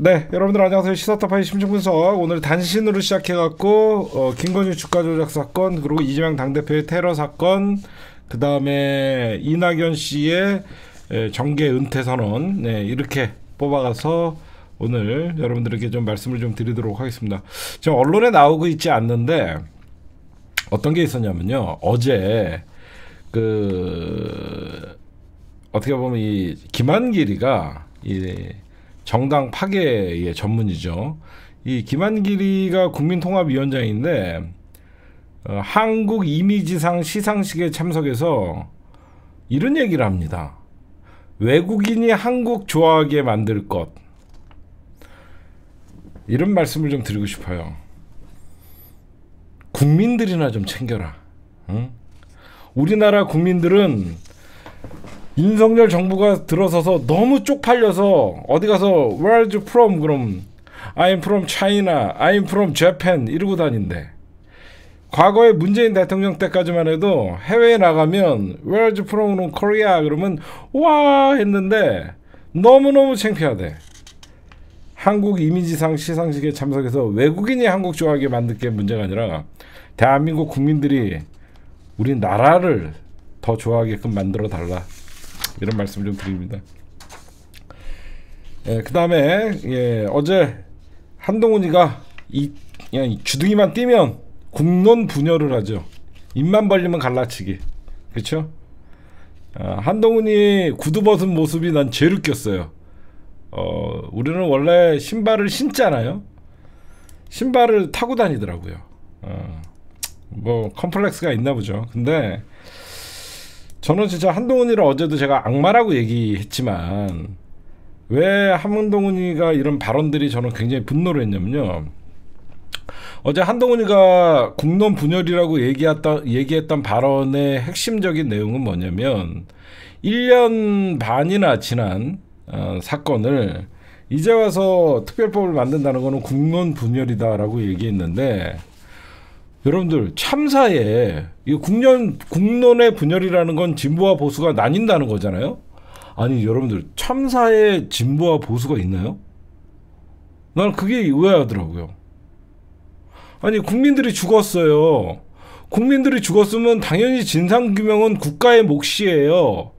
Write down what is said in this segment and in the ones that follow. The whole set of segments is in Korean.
네, 여러분들 안녕하세요. 시사타파의 심층분석. 오늘 단신으로 시작해갖고 어, 김건희 주가 조작 사건, 그리고 이재명 당대표의 테러 사건, 그 다음에 이낙연 씨의 정계 은퇴 선언, 네, 이렇게 뽑아가서 오늘 여러분들에게 좀 말씀을 좀 드리도록 하겠습니다. 지금 언론에 나오고 있지 않는데 어떤 게 있었냐면요. 어제 그 어떻게 보면 이 김한길이가 이 정당 파괴의 전문이죠. 이 김한길이가 국민통합위원장인데 어, 한국 이미지상 시상식에 참석해서 이런 얘기를 합니다. 외국인이 한국 좋아하게 만들 것. 이런 말씀을 좀 드리고 싶어요. 국민들이나 좀 챙겨라. 응? 우리나라 국민들은 윤석열 정부가 들어서서 너무 쪽팔려서 어디 가서 Where's from 그럼 I'm from China, I'm from Japan 이러고 다닌대. 과거에 문재인 대통령 때까지만 해도 해외에 나가면 Where's from Korea 그러면 와 했는데 너무너무 창피하대. 한국 이미지상 시상식에 참석해서 외국인이 한국 좋아하게 만든 게 문제가 아니라 대한민국 국민들이 우리 나라를 더 좋아하게끔 만들어 달라. 이런 말씀 좀 드립니다. 예, 그 다음에 예, 어제 한동훈이가 이, 이 주둥이만 뛰면 국론 분열을 하죠. 입만 벌리면 갈라치기. 그렇죠? 아, 한동훈이 구두 벗은 모습이 난 제일 웃겼어요. 어, 우리는 원래 신발을 신잖아요. 신발을 타고 다니더라고요. 어, 뭐 컴플렉스가 있나 보죠. 근데 저는 진짜 한동훈이를 어제도 제가 악마라고 얘기했지만 왜 한동훈이가 이런 발언들이 저는 굉장히 분노를 했냐면요. 어제 한동훈이가 국론 분열이라고 얘기했던, 얘기했던 발언의 핵심적인 내용은 뭐냐면 1년 반이나 지난 어, 사건을 이제 와서 특별법을 만든다는 거는 국론 분열이다라고 얘기했는데 여러분들 참사에 이 국론 국론의 분열이라는 건 진보와 보수가 나뉜다는 거잖아요. 아니 여러분들 참사에 진보와 보수가 있나요? 난 그게 의아하더라고요. 아니 국민들이 죽었어요. 국민들이 죽었으면 당연히 진상규명은 국가의 몫이에요.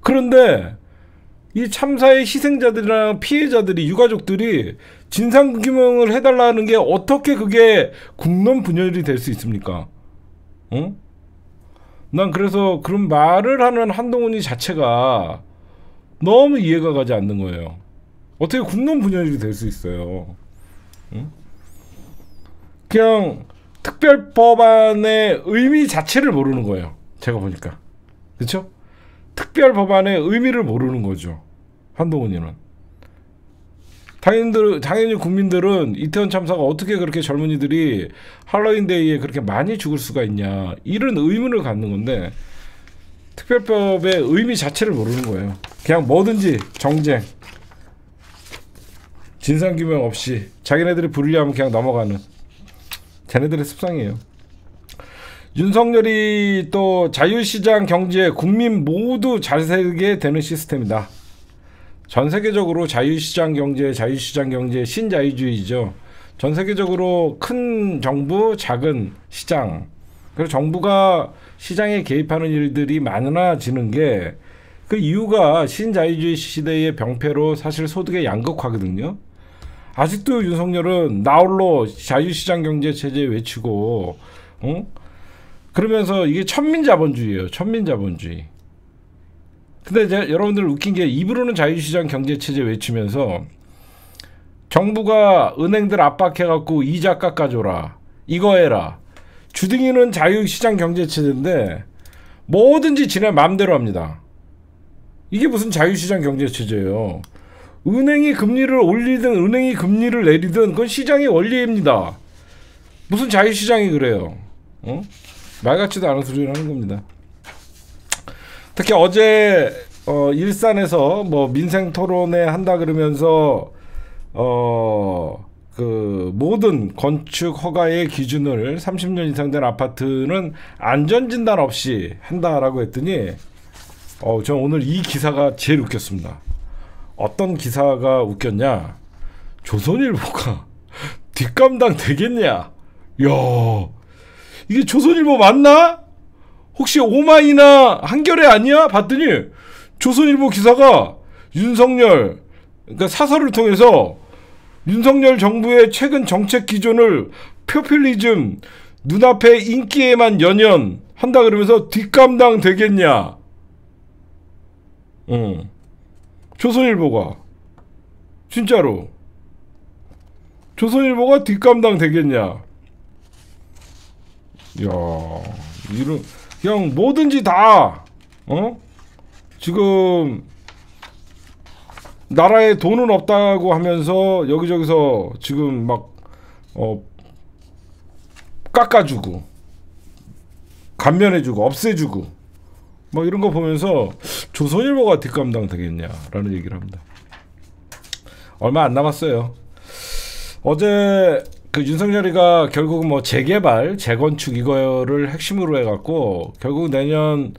그런데 이 참사의 희생자들이랑 피해자들이 유가족들이 진상규명을 해달라는 게 어떻게 그게 국론 분열이 될 수 있습니까? 어? 난 그래서 그런 말을 하는 한동훈이 자체가 너무 이해가 가지 않는 거예요. 어떻게 국론 분열이 될 수 있어요? 응? 그냥 특별법안의 의미 자체를 모르는 거예요. 제가 보니까. 그렇죠? 특별 법안의 의미를 모르는 거죠. 한동훈이는. 당연들, 당연히 국민들은 이태원 참사가 어떻게 그렇게 젊은이들이 할로윈데이에 그렇게 많이 죽을 수가 있냐. 이런 의문을 갖는 건데, 특별법의 의미 자체를 모르는 거예요. 그냥 뭐든지 정쟁, 진상규명 없이 자기네들이 불리하면 그냥 넘어가는 쟤네들의 습성이에요. 윤석열이 또 자유시장 경제에 국민 모두 잘 살게 되는 시스템이다. 전 세계적으로 자유시장 경제, 자유시장 경제 신자유주의죠. 전 세계적으로 큰 정부, 작은 시장. 그리고 정부가 시장에 개입하는 일들이 많아지는 게 그 이유가 신자유주의 시대의 병폐로 사실 소득의 양극화거든요. 아직도 윤석열은 나홀로 자유시장 경제 체제 외치고 응? 그러면서 이게 천민자본주의예요. 천민자본주의. 근데 이제 여러분들 웃긴 게 입으로는 자유시장 경제체제 외치면서 정부가 은행들 압박해갖고 이자 깎아줘라. 이거 해라. 주둥이는 자유시장 경제체제인데 뭐든지 지네 마음대로 합니다. 이게 무슨 자유시장 경제체제예요. 은행이 금리를 올리든 은행이 금리를 내리든 그건 시장의 원리입니다. 무슨 자유시장이 그래요. 어? 말 같지도 않은 소리를 하는 겁니다. 특히 어제 어, 일산에서 뭐 민생 토론회 한다 그러면서 어, 그 모든 건축 허가의 기준을 30년 이상 된 아파트는 안전 진단 없이 한다라고 했더니 어, 저 오늘 이 기사가 제일 웃겼습니다. 어떤 기사가 웃겼냐? 조선일보가 뒷감당 되겠냐? 야, 이게 조선일보 맞나? 혹시 오마이나 한겨레 아니야? 봤더니 조선일보 기사가 윤석열 그러니까 사설을 통해서 윤석열 정부의 최근 정책 기준을 표퓰리즘 눈앞에 인기에만 연연 한다 그러면서 뒷감당 되겠냐? 응. 조선일보가 진짜로 조선일보가 뒷감당 되겠냐? 야, 이런 그냥 뭐든지 다 어? 지금 나라에 돈은 없다고 하면서 여기저기서 지금 막 어, 깎아주고 감면해주고 없애주고 막 뭐 이런 거 보면서 조선일보가 뒷감당 되겠냐라는 얘기를 합니다. 얼마 안 남았어요. 어제 그 윤석열이가 결국은 뭐 재개발, 재건축 이거를 핵심으로 해갖고 결국 내년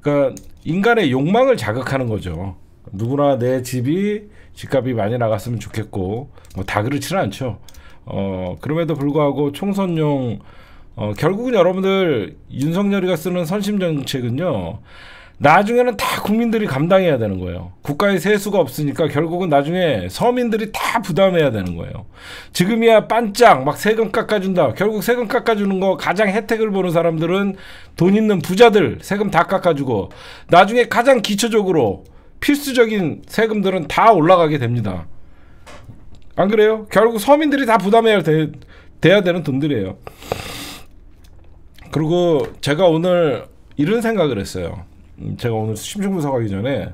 그러니까 인간의 욕망을 자극하는 거죠. 누구나 내 집이 집값이 많이 나갔으면 좋겠고 뭐다 그렇지는 않죠. 어 그럼에도 불구하고 총선용 어 결국은 여러분들 윤석열이가 쓰는 선심 정책은요. 나중에는 다 국민들이 감당해야 되는 거예요. 국가의 세수가 없으니까 결국은 나중에 서민들이 다 부담해야 되는 거예요. 지금이야 반짝 막 세금 깎아준다. 결국 세금 깎아주는 거 가장 혜택을 보는 사람들은 돈 있는 부자들 세금 다 깎아주고 나중에 가장 기초적으로 필수적인 세금들은 다 올라가게 됩니다. 안 그래요? 결국 서민들이 다 부담해야 돼, 돼야 되는 돈들이에요. 그리고 제가 오늘 이런 생각을 했어요. 음, 제가 오늘 심층분석 하기 전에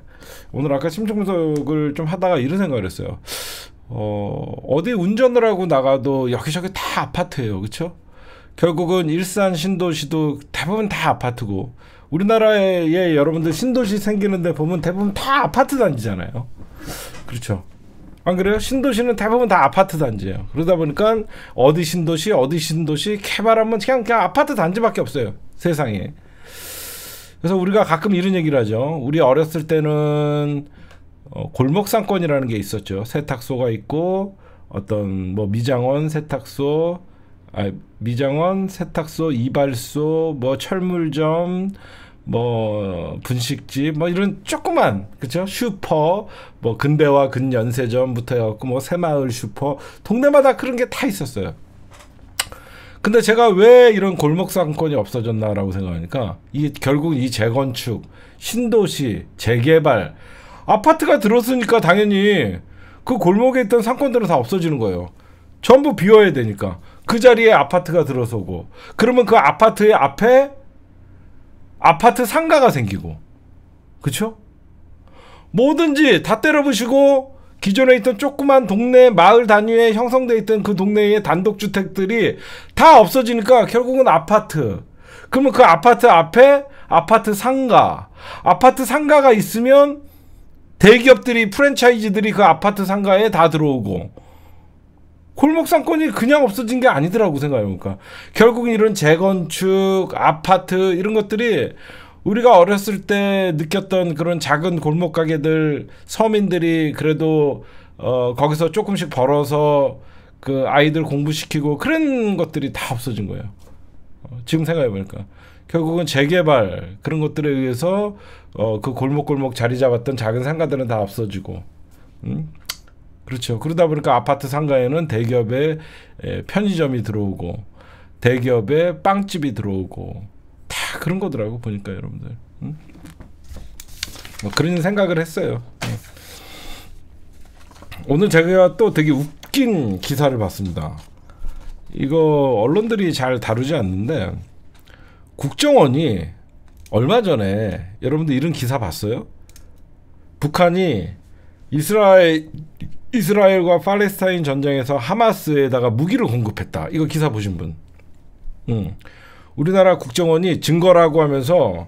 오늘 아까 심층분석을 좀 하다가 이런 생각을 했어요. 어, 어디 운전을 하고 나가도 여기저기 다 아파트예요. 그렇죠? 결국은 일산 신도시도 대부분 다 아파트고 우리나라에 여러분들 신도시 생기는데 보면 대부분 다 아파트 단지잖아요. 그렇죠? 안 그래요? 신도시는 대부분 다 아파트 단지예요. 그러다 보니까 어디 신도시, 어디 신도시 개발하면 그냥 그냥 아파트 단지밖에 없어요. 세상에. 그래서 우리가 가끔 이런 얘기를 하죠. 우리 어렸을 때는 어, 골목 상권이라는 게 있었죠. 세탁소가 있고 어떤 뭐 미장원 세탁소 아 미장원 세탁소 이발소 뭐 철물점 뭐 분식집 뭐 이런 조그만 그죠 슈퍼 뭐 근대와 근연세점부터 해갖고 뭐 새마을 슈퍼 동네마다 그런 게 다 있었어요 근데 제가 왜 이런 골목 상권이 없어졌나라고 생각하니까 이 결국 이 재건축, 신도시, 재개발 아파트가 들었으니까 당연히 그 골목에 있던 상권들은 다 없어지는 거예요. 전부 비워야 되니까 그 자리에 아파트가 들어서고 그러면 그 아파트의 앞에 아파트 상가가 생기고 그쵸? 뭐든지 다 때려 부시고 기존에 있던 조그만 동네 마을 단위에 형성돼 있던 그 동네의 단독주택들이 다 없어지니까 결국은 아파트 그러면 그 아파트 앞에 아파트 상가 아파트 상가가 있으면 대기업들이 프랜차이즈들이 그 아파트 상가에 다 들어오고 골목 상권이 그냥 없어진 게 아니더라고 생각해보니까 결국 은 이런 재건축 아파트 이런 것들이 우리가 어렸을 때 느꼈던 그런 작은 골목 가게들 서민들이 그래도 어 거기서 조금씩 벌어서 그 아이들 공부시키고 그런 것들이 다 없어진 거예요. 어, 지금 생각해 보니까 결국은 재개발 그런 것들에 의해서 어, 그 골목골목 자리 잡았던 작은 상가들은 다 없어지고 음? 그렇죠. 그러다 보니까 아파트 상가에는 대기업의 에, 편의점이 들어오고 대기업의 빵집이 들어오고 그런 거더라고 보니까 여러분들 응? 뭐 그런 생각을 했어요 오늘 제가 또 되게 웃긴 기사를 봤습니다 이거 언론들이 잘 다루지 않는데 국정원이 얼마 전에 여러분들 이런 기사 봤어요? 북한이 이스라엘 이스라엘과 팔레스타인 전쟁에서 하마스에다가 무기를 공급했다. 이거 기사 보신 분. 응. 우리나라 국정원이 증거라고 하면서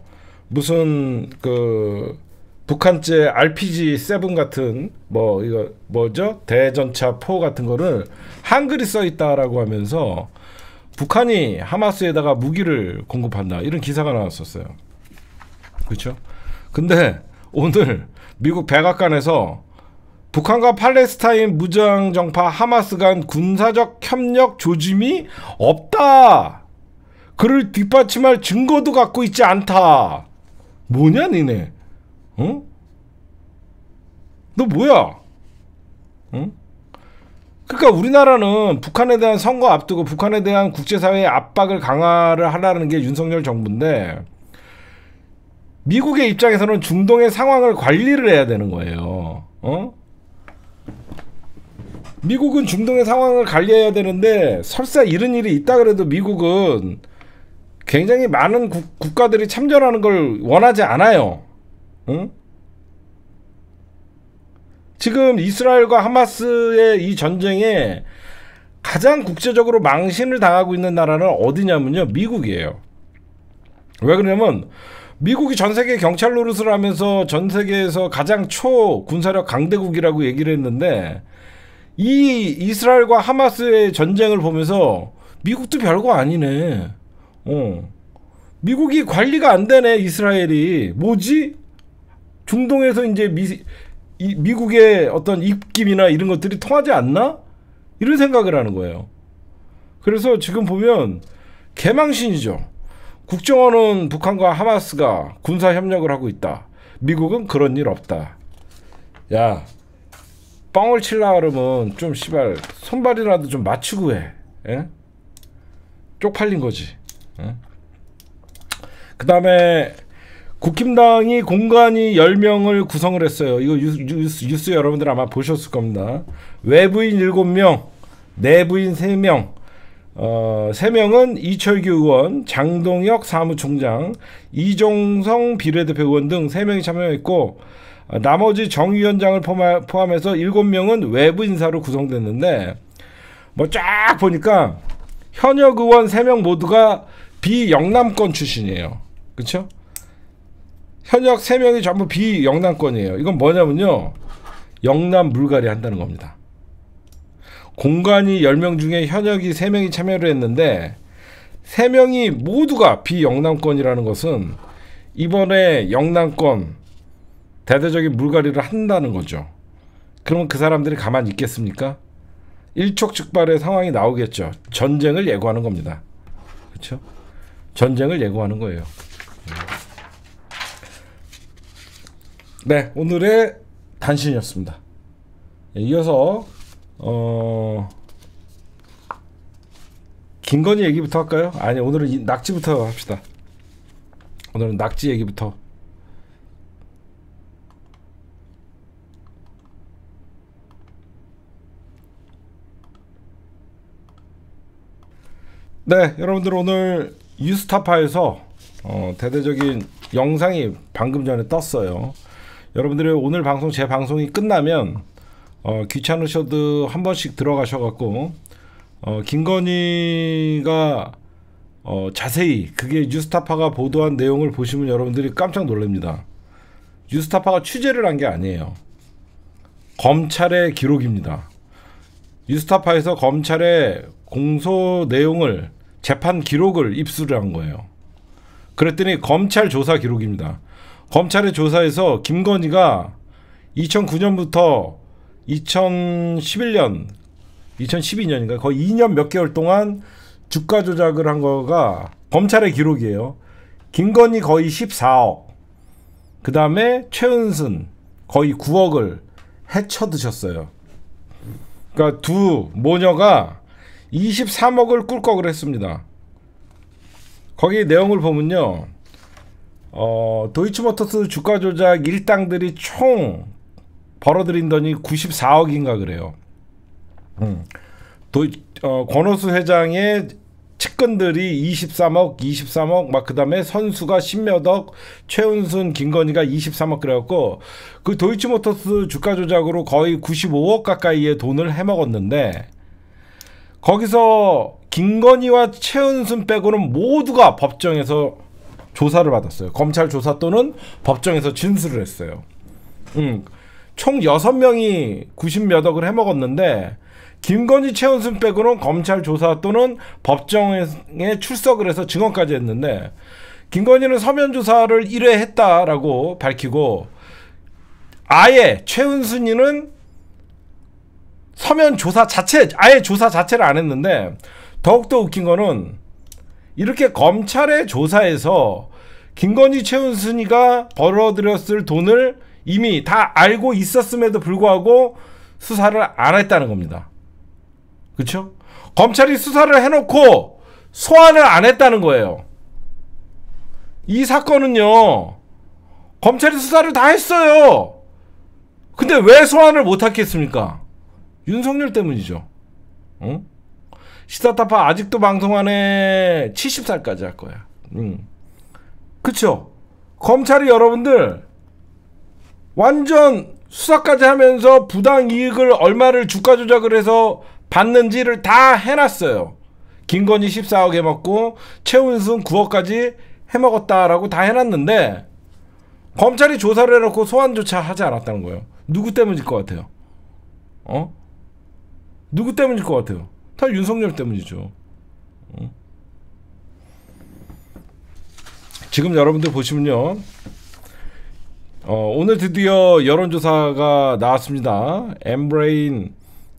무슨 그 북한제 RPG 세븐 같은 뭐 이거 뭐죠 대전차 포 같은 거를 한글이 써 있다라고 하면서 북한이 하마스에다가 무기를 공급한다 이런 기사가 나왔었어요. 그렇죠? 근데 오늘 미국 백악관에서 북한과 팔레스타인 무장 정파 하마스 간 군사적 협력 조짐이 없다. 그를 뒷받침할 증거도 갖고 있지 않다. 뭐냐 니네? 응? 너 뭐야? 응? 그러니까 우리나라는 북한에 대한 선거 앞두고 북한에 대한 국제사회의 압박을 강화를 하라는 게 윤석열 정부인데 미국의 입장에서는 중동의 상황을 관리를 해야 되는 거예요. 어? 미국은 중동의 상황을 관리해야 되는데 설사 이런 일이 있다 그래도 미국은 굉장히 많은 구, 국가들이 참전하는 걸 원하지 않아요. 응? 지금 이스라엘과 하마스의 이 전쟁에 가장 국제적으로 망신을 당하고 있는 나라는 어디냐면요. 미국이에요. 왜 그러냐면 미국이 전 세계 경찰 노릇을 하면서 전 세계에서 가장 초 군사력 강대국이라고 얘기를 했는데 이 이스라엘과 하마스의 전쟁을 보면서 미국도 별거 아니네. 어. 미국이 관리가 안 되네 이스라엘이 뭐지 중동에서 이제 미, 이, 미국의 어떤 입김이나 이런 것들이 통하지 않나 이런 생각을 하는 거예요 그래서 지금 보면 개망신이죠 국정원은 북한과 하마스가 군사 협력을 하고 있다 미국은 그런 일 없다 야 뻥을 칠라 그러면 좀 씨발 손발이라도 좀 맞추고 해 에? 예? 쪽팔린 거지 예? 그 다음에 국힘당이 공간이 10명을 구성을 했어요. 이거 뉴스, 뉴스, 여러분들 아마 보셨을 겁니다. 외부인 7명, 내부인 3명, 어, 3명은 이철규 의원, 장동혁 사무총장, 이종성 비례대표 의원 등 3명이 참여했고 어, 나머지 정위원장을 포함해서 7명은 외부 인사로 구성됐는데 뭐 쫙 보니까 현역 의원 3명 모두가 비영남권 출신이에요. 그렇 현역 3명이 전부 비영남권이에요. 이건 뭐냐면요. 영남 물갈이 한다는 겁니다. 공간이 10명 중에 현역이 3명이 참여를 했는데 3명이 모두가 비영남권이라는 것은 이번에 영남권 대대적인 물갈이를 한다는 거죠. 그러면 그 사람들이 가만히 있겠습니까? 일촉즉발의 상황이 나오겠죠. 전쟁을 예고하는 겁니다. 그렇죠? 전쟁을 예고하는 거예요. 네, 오늘의 단신이었습니다. 예, 이어서 어... 김건희 얘기부터 할까요? 아니 오늘은 낙지부터 합시다. 오늘은 낙지 얘기부터. 네, 여러분들 오늘 유스타파에서 어, 대대적인 영상이 방금 전에 떴어요. 여러분들이 오늘 방송 제 방송이 끝나면 어, 귀찮으셔도 한 번씩 들어가셔갖고 어, 김건희가 어, 자세히 그게 뉴스타파가 보도한 내용을 보시면 여러분들이 깜짝 놀랍니다. 뉴스타파가 취재를 한 게 아니에요. 검찰의 기록입니다. 뉴스타파에서 검찰의 공소 내용을 재판 기록을 입수를 한 거예요. 그랬더니 검찰 조사 기록입니다. 검찰의 조사에서 김건희가 2009년부터 2011년, 2012년인가 거의 2년 몇 개월 동안 주가 조작을 한 거가 검찰의 기록이에요. 김건희 거의 14억, 그 다음에 최은순 거의 9억을 해쳐 드셨어요. 그러니까 두 모녀가 23억을 꿀꺽을 했습니다. 거기 내용을 보면요. 어, 도이치모터스 주가 조작 일당들이 총 벌어들인 돈이 94억인가 그래요. 음. 도, 어, 권호수 회장의 측근들이 23억, 23억, 막 그다음에 선수가 10몇억, 최은순, 김건희가 23억 그래갖고 그 도이치모터스 주가 조작으로 거의 95억 가까이의 돈을 해먹었는데 거기서 김건희와 최은순 빼고는 모두가 법정에서 조사를 받았어요. 검찰 조사 또는 법정에서 진술을 했어요. 음, 총 6명이 90 몇 억을 해먹었는데 김건희 최은순 빼고는 검찰 조사 또는 법정에 출석을 해서 증언까지 했는데 김건희는 서면 조사를 1회 했다라고 밝히고 아예 최은순이는 서면 조사 자체 아예 조사 자체를 안 했는데 더욱더 웃긴 거는 이렇게 검찰의 조사에서 김건희 최은순이가 벌어들였을 돈을 이미 다 알고 있었음에도 불구하고 수사를 안 했다는 겁니다. 그렇죠? 검찰이 수사를 해놓고 소환을 안 했다는 거예요. 이 사건은요. 검찰이 수사를 다 했어요. 근데 왜 소환을 못 했겠습니까? 윤석열 때문이죠. 어? 시사타파 아직도 방송 안에 70살까지 할 거야. 음. 그쵸? 검찰이 여러분들 완전 수사까지 하면서 부당 이익을 얼마를 주가 조작을 해서 받는지를 다 해놨어요. 김건희 14억 해먹고 최은순 9억까지 해먹었다라고 다 해놨는데 검찰이 조사를 해놓고 소환조차 하지 않았다는 거예요. 누구 때문일 것 같아요? 어? 누구 때문일 것 같아요? 다 윤석열 때문이죠. 어? 지금 여러분들 보시면요. 어, 오늘 드디어 여론조사가 나왔습니다. 엠브레인,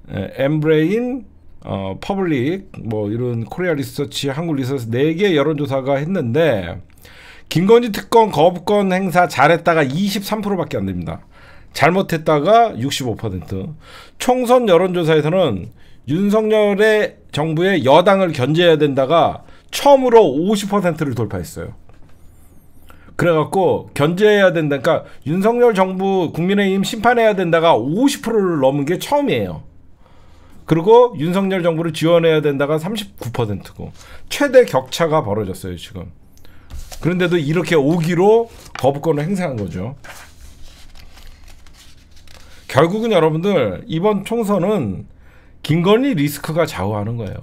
엠브레인, 어, 퍼블릭, 뭐 이런 코리아 리서치, 한국 리서치 4개 여론조사가 했는데, 김건희 특검 거부권 행사 잘했다가 23%밖에 안 됩니다. 잘못했다가 65%. 총선 여론조사에서는 윤석열의 정부의 여당을 견제해야 된다가 처음으로 50%를 돌파했어요. 그래갖고 견제해야 된다. 그러니까 윤석열 정부 국민의힘 심판해야 된다가 50%를 넘은 게 처음이에요. 그리고 윤석열 정부를 지원해야 된다가 39%고 최대 격차가 벌어졌어요 지금. 그런데도 이렇게 오기로 거부권을 행사한 거죠. 결국은 여러분들 이번 총선은 김건희 리스크가 좌우하는 거예요.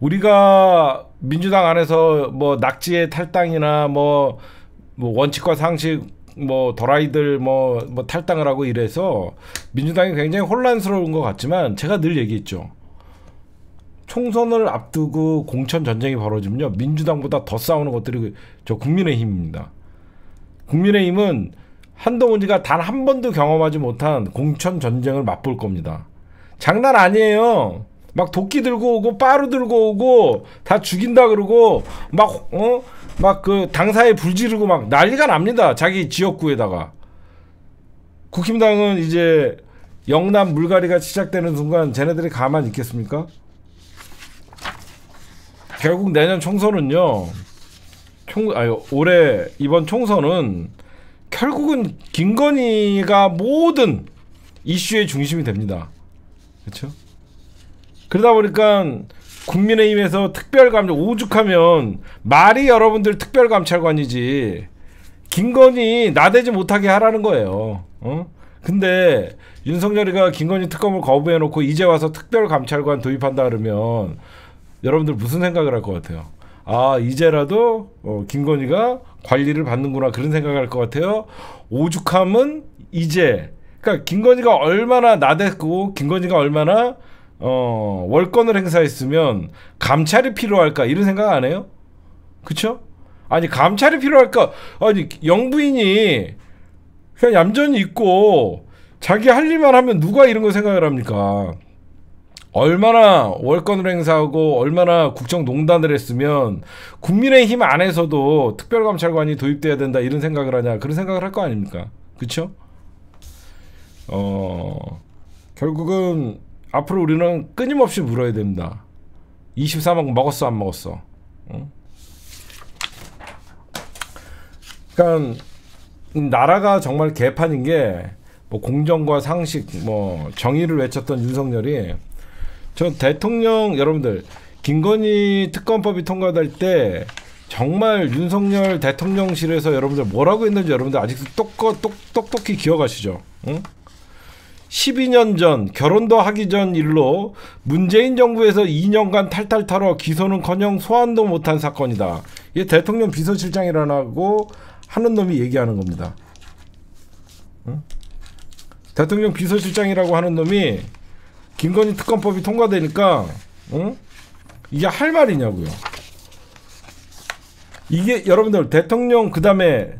우리가 민주당 안에서 뭐 낙지의 탈당이나 뭐, 뭐 원칙과 상식 뭐 더라이들 뭐, 뭐 탈당을 하고 이래서 민주당이 굉장히 혼란스러운 것 같지만 제가 늘 얘기했죠. 총선을 앞두고 공천 전쟁이 벌어지면요 민주당보다 더 싸우는 것들이 저 국민의힘입니다. 국민의힘은 한동훈이가 단 한 번도 경험하지 못한 공천 전쟁을 맛볼 겁니다. 장난 아니에요. 막 도끼 들고 오고 빠루 들고 오고 다 죽인다 그러고 막 어? 막 그 당사에 불지르고 막 난리가 납니다. 자기 지역구에다가. 국힘당은 이제 영남 물갈이가 시작되는 순간 쟤네들이 가만 있겠습니까? 결국 내년 총선은요. 총 아니 올해 이번 총선은 결국은 김건희가 모든 이슈의 중심이 됩니다. 그렇죠? 그러다 보니까 국민의힘에서 특별감찰 오죽하면 말이 여러분들 특별감찰관이지 김건희 나대지 못하게 하라는 거예요. 어? 근데 윤석열이가 김건희 특검을 거부해놓고 이제 와서 특별감찰관 도입한다 그러면 여러분들 무슨 생각을 할 것 같아요? 아 이제라도 어, 김건희가 관리를 받는구나 그런 생각할 것 같아요. 오죽함은 이제 그러니까 김건희가 얼마나 나댔고 김건희가 얼마나 어, 월권을 행사했으면 감찰이 필요할까 이런 생각 안 해요? 그쵸? 아니 감찰이 필요할까? 아니 영부인이 그냥 얌전히 있고 자기 할 일만 하면 누가 이런 거 생각을 합니까? 얼마나 월권을 행사하고 얼마나 국정농단을 했으면 국민의힘 안에서도 특별감찰관이 도입돼야 된다 이런 생각을 하냐 그런 생각을 할 거 아닙니까? 그쵸어 결국은 앞으로 우리는 끊임없이 물어야 됩니다. 24억 먹었어 안 먹었어? 응? 어? 그러니까 나라가 정말 개판인 게 뭐 공정과 상식 뭐 정의를 외쳤던 윤석열이 전 대통령 여러분들 김건희 특검법이 통과될 때 정말 윤석열 대통령실에서 여러분들 뭐라고 했는지 여러분들 아직도 똑똑, 똑똑히 기억하시죠? 응? 12년 전 결혼도 하기 전 일로 문재인 정부에서 2년간 탈탈 털어 기소는커녕 소환도 못한 사건이다. 이게 대통령 비서실장이라고 하는 놈이 얘기하는 겁니다. 응? 대통령 비서실장이라고 하는 놈이 김건희 특검법이 통과되니까 응? 어? 이게 할 말이냐고요. 이게 여러분들 대통령 그다음에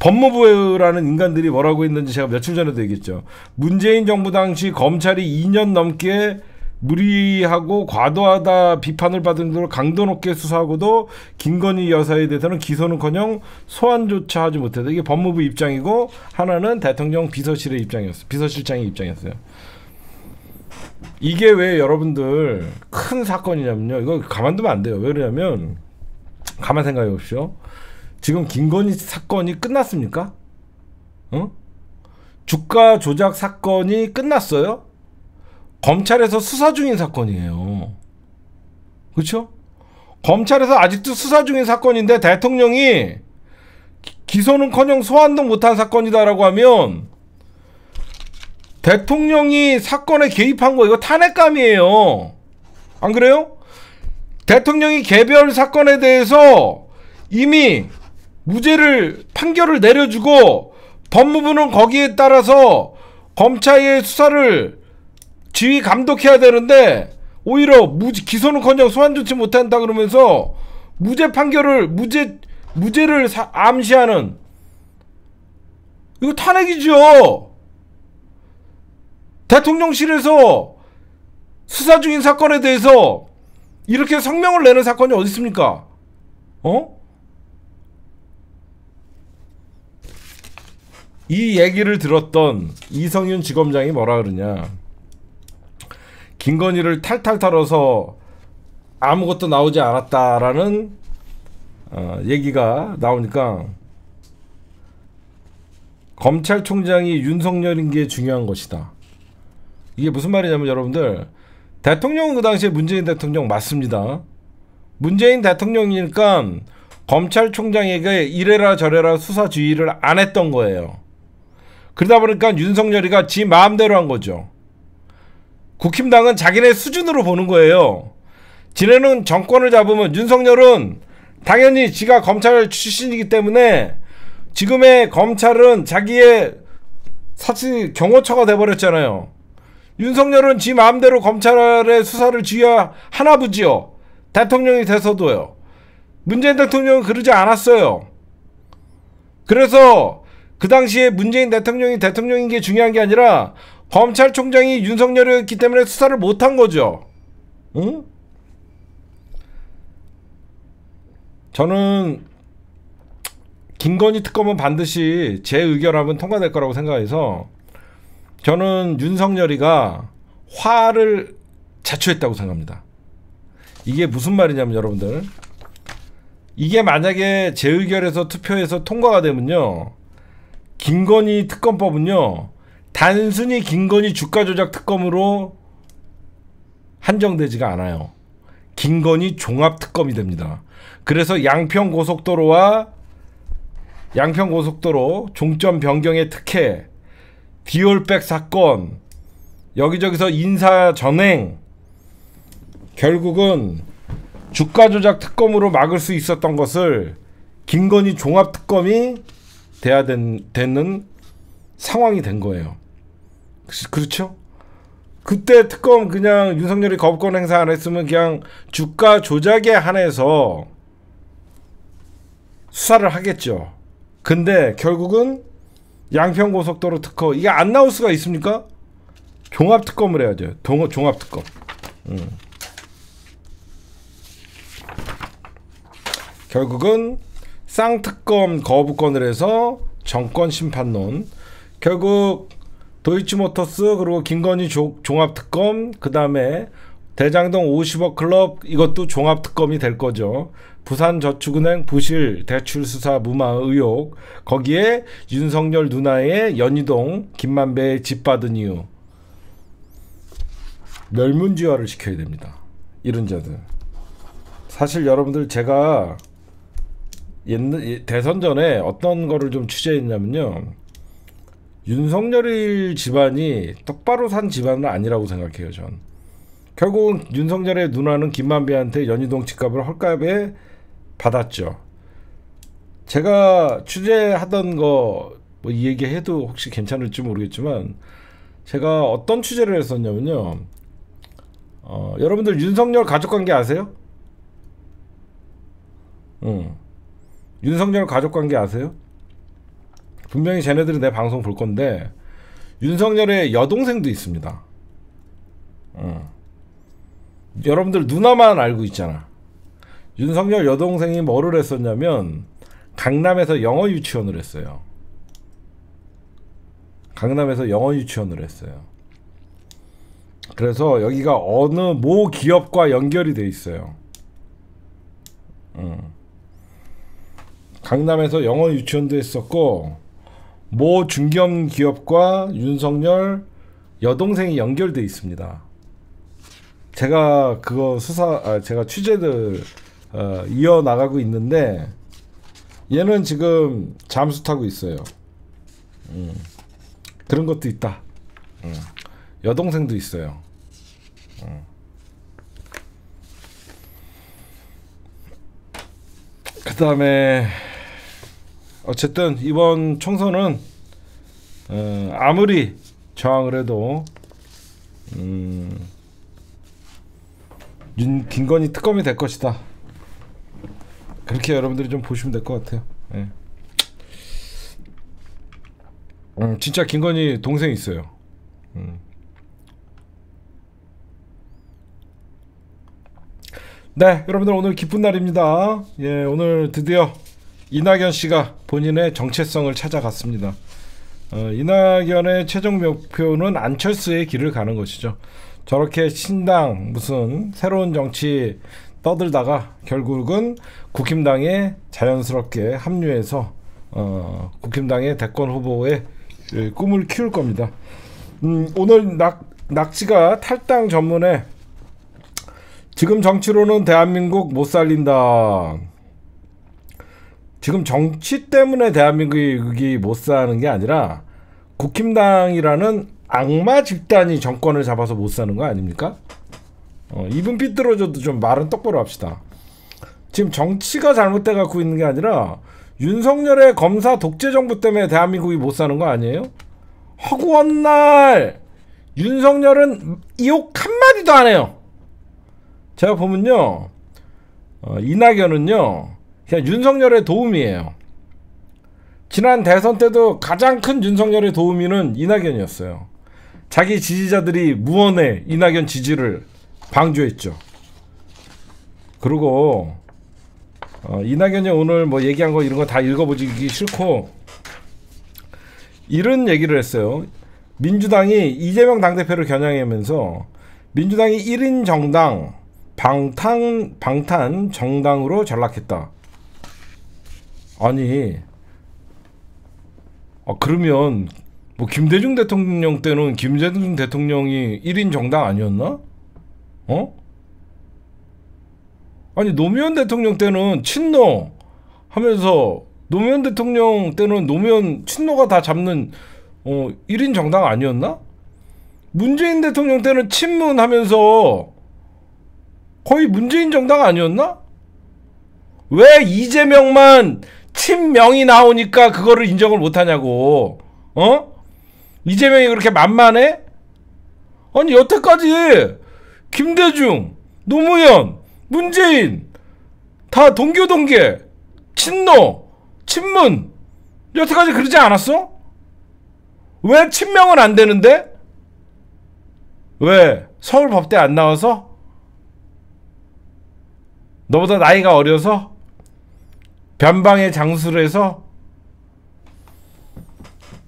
법무부라는 인간들이 뭐라고 했는지 제가 며칠 전에도 얘기했죠. 문재인 정부 당시 검찰이 2년 넘게 무리하고 과도하다 비판을 받은 걸 강도 높게 수사하고도 김건희 여사에 대해서는 기소는커녕 소환조차 하지 못했다. 이게 법무부 입장이고 하나는 대통령 비서실의 입장이었어요. 비서실장의 입장이었어요. 이게 왜 여러분들 큰 사건이냐면요. 이거 가만두면 안 돼요. 왜 그러냐면 가만 생각해 보십시오. 지금 김건희 사건이 끝났습니까? 응? 주가 조작 사건이 끝났어요? 검찰에서 수사 중인 사건이에요. 그렇죠? 검찰에서 아직도 수사 중인 사건인데 대통령이 기소는커녕 소환도 못한 사건이다라고 하면 대통령이 사건에 개입한 거 이거 탄핵감이에요. 안 그래요? 대통령이 개별 사건에 대해서 이미 무죄를 판결을 내려주고 법무부는 거기에 따라서 검찰의 수사를 지휘 감독해야 되는데 오히려 무지, 기소는커녕 소환 조치 못한다 그러면서 무죄 판결을 무죄 무죄를 사, 암시하는 이거 탄핵이죠. 대통령실에서 수사 중인 사건에 대해서 이렇게 성명을 내는 사건이 어디 있습니까? 어? 이 얘기를 들었던 이성윤 지검장이 뭐라 그러냐. 김건희를 탈탈 털어서 아무것도 나오지 않았다라는 어, 얘기가 나오니까 검찰총장이 윤석열인 게 중요한 것이다. 이게 무슨 말이냐면 여러분들 대통령은 그 당시에 문재인 대통령 맞습니다. 문재인 대통령이니까 검찰총장에게 이래라 저래라 수사 주의를안 했던 거예요. 그러다 보니까 윤석열이가 지 마음대로 한 거죠. 국힘당은 자기네 수준으로 보는 거예요. 지네는 정권을 잡으면 윤석열은 당연히 지가 검찰 출신이기 때문에 지금의 검찰은 자기의 사실 경호처가 돼버렸잖아요. 윤석열은 지 마음대로 검찰의 수사를 지휘하나 보지요. 대통령이 돼서도요. 문재인 대통령은 그러지 않았어요. 그래서 그 당시에 문재인 대통령이 대통령인 게 중요한 게 아니라 검찰총장이 윤석열이었기 때문에 수사를 못한 거죠. 응? 저는 김건희 특검은 반드시 제 의결하면 통과될 거라고 생각해서 저는 윤석열이가 화를 자초했다고 생각합니다. 이게 무슨 말이냐면 여러분들 이게 만약에 재의결에서 투표해서 통과가 되면요 김건희 특검법은요 단순히 김건희 주가 조작 특검으로 한정되지가 않아요. 김건희 종합 특검이 됩니다. 그래서 양평 고속도로와 양평 고속도로 종점 변경의 특혜 디올백 사건 여기저기서 인사 전행 결국은 주가 조작 특검으로 막을 수 있었던 것을 김건희 종합 특검이 돼야 된, 되는 상황이 된 거예요. 그렇죠? 그때 특검 그냥 윤석열이 거부권 행사 안 했으면 그냥 주가 조작에 한해서 수사를 하겠죠. 근데 결국은 양평고속도로 특허 이게 안 나올 수가 있습니까? 종합 특검을 해야죠. 동, 종합 특검. 음. 결국은 쌍특검 거부권을 해서 정권 심판론. 결국 도이치모터스 그리고 김건희 조, 종합특검 그 다음에 대장동 50억 클럽 이것도 종합특검이 될 거죠. 부산저축은행 부실 대출 수사 무마 의혹 거기에 윤석열 누나의 연희동 김만배의 집 받은 이유 멸문지화를 시켜야 됩니다. 이런 자들 사실 여러분들 제가 옛날 대선 전에 어떤 거를 좀 취재했냐면요. 윤석열 집안이 똑바로 산 집안은 아니라고 생각해요, 전. 결국 윤석열의 누나는 김만배한테 연희동 집값을 헐값에 받았죠. 제가 취재하던 거 뭐 얘기해도 혹시 괜찮을지 모르겠지만 제가 어떤 취재를 했었냐면요. 어, 여러분들 윤석열 가족관계 아세요? 응. 윤석열 가족관계 아세요? 분명히 쟤네들이 내 방송 볼 건데 윤석열의 여동생도 있습니다. 응. 여러분들 누나만 알고 있잖아. 윤석열 여동생이 뭐를 했었냐면 강남에서 영어 유치원을 했어요. 강남에서 영어 유치원을 했어요. 그래서 여기가 어느 모 기업과 연결이 돼 있어요. 음. 강남에서 영어 유치원도 했었고 모 중견 기업과 윤석열 여동생이 연결돼 있습니다. 제가 그거 수사 아, 제가 취재를 어, 이어 나가고 있는데 얘는 지금 잠수 타고 있어요. 음. 그런 것도 있다. 음. 여동생도 있어요. 음. 그 다음에 어쨌든 이번 총선은 어, 아무리 저항을 해도 음, 김건희 특검이 될 것이다. 그렇게 여러분들이 좀 보시면 될 것 같아요. 네. 음, 진짜 김건희 동생 있어요. 음. 네, 여러분들 오늘 기쁜 날입니다. 예, 오늘 드디어 이낙연 씨가 본인의 정체성을 찾아갔습니다. 어, 이낙연의 최종 목표는 안철수의 길을 가는 것이죠. 저렇게 신당 무슨 새로운 정치 떠들다가 결국은 국힘당에 자연스럽게 합류해서 어, 국힘당의 대권 후보의 꿈을 키울 겁니다. 음, 오늘 낙, 낙지가 탈당 전문에 지금 정치로는 대한민국 못 살린다. 지금 정치 때문에 대한민국이 못 사는 게 아니라 국힘당이라는 악마 집단이 정권을 잡아서 못 사는 거 아닙니까? 어, 입은 삐뚤어져도 좀 말은 똑바로 합시다. 지금 정치가 잘못돼 갖고 있는 게 아니라 윤석열의 검사 독재 정부 때문에 대한민국이 못 사는 거 아니에요? 허구한 날 윤석열은 이 욕 한마디도 안 해요. 제가 보면요. 어, 이낙연은요. 그냥 윤석열의 도움이에요. 지난 대선 때도 가장 큰 윤석열의 도움이는 이낙연이었어요. 자기 지지자들이 무언의 이낙연 지지를 방조했죠. 그리고 어, 이낙연이 오늘 뭐 얘기한 거 이런 거 다 읽어보기 싫고 이런 얘기를 했어요. 민주당이 이재명 당대표를 겨냥하면서 민주당이 1인 정당 방탄 방탄 정당으로 전락했다. 아니 아, 그러면 뭐 김대중 대통령 때는 김대중 대통령이 1인 정당 아니었나? 어? 아니 노무현 대통령 때는 친노 하면서 노무현 대통령 때는 노무현 친노가 다 잡는 어 1인 정당 아니었나? 문재인 대통령 때는 친문 하면서 거의 문재인 정당 아니었나? 왜 이재명만 친명이 나오니까 그거를 인정을 못하냐고 어? 이재명이 그렇게 만만해? 아니 여태까지 김대중, 노무현, 문재인 다 동교동계, 친노, 친문 여태까지 그러지 않았어? 왜 친명은 안 되는데? 왜? 서울법대 안 나와서? 너보다 나이가 어려서? 변방의 장수를 해서?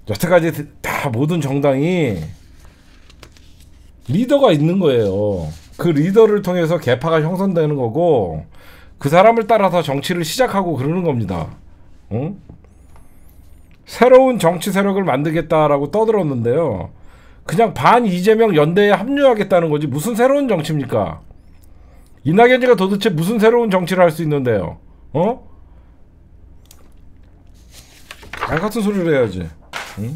여태까지 다 모든 정당이 리더가 있는 거예요. 그 리더를 통해서 개파가 형성되는 거고 그 사람을 따라서 정치를 시작하고 그러는 겁니다. 응? 새로운 정치 세력을 만들겠다라고 떠들었는데요. 그냥 반 이재명 연대에 합류하겠다는 거지 무슨 새로운 정치입니까? 이낙연이가 도대체 무슨 새로운 정치를 할 수 있는데요? 어? 알 같은 소리를 해야지. 응?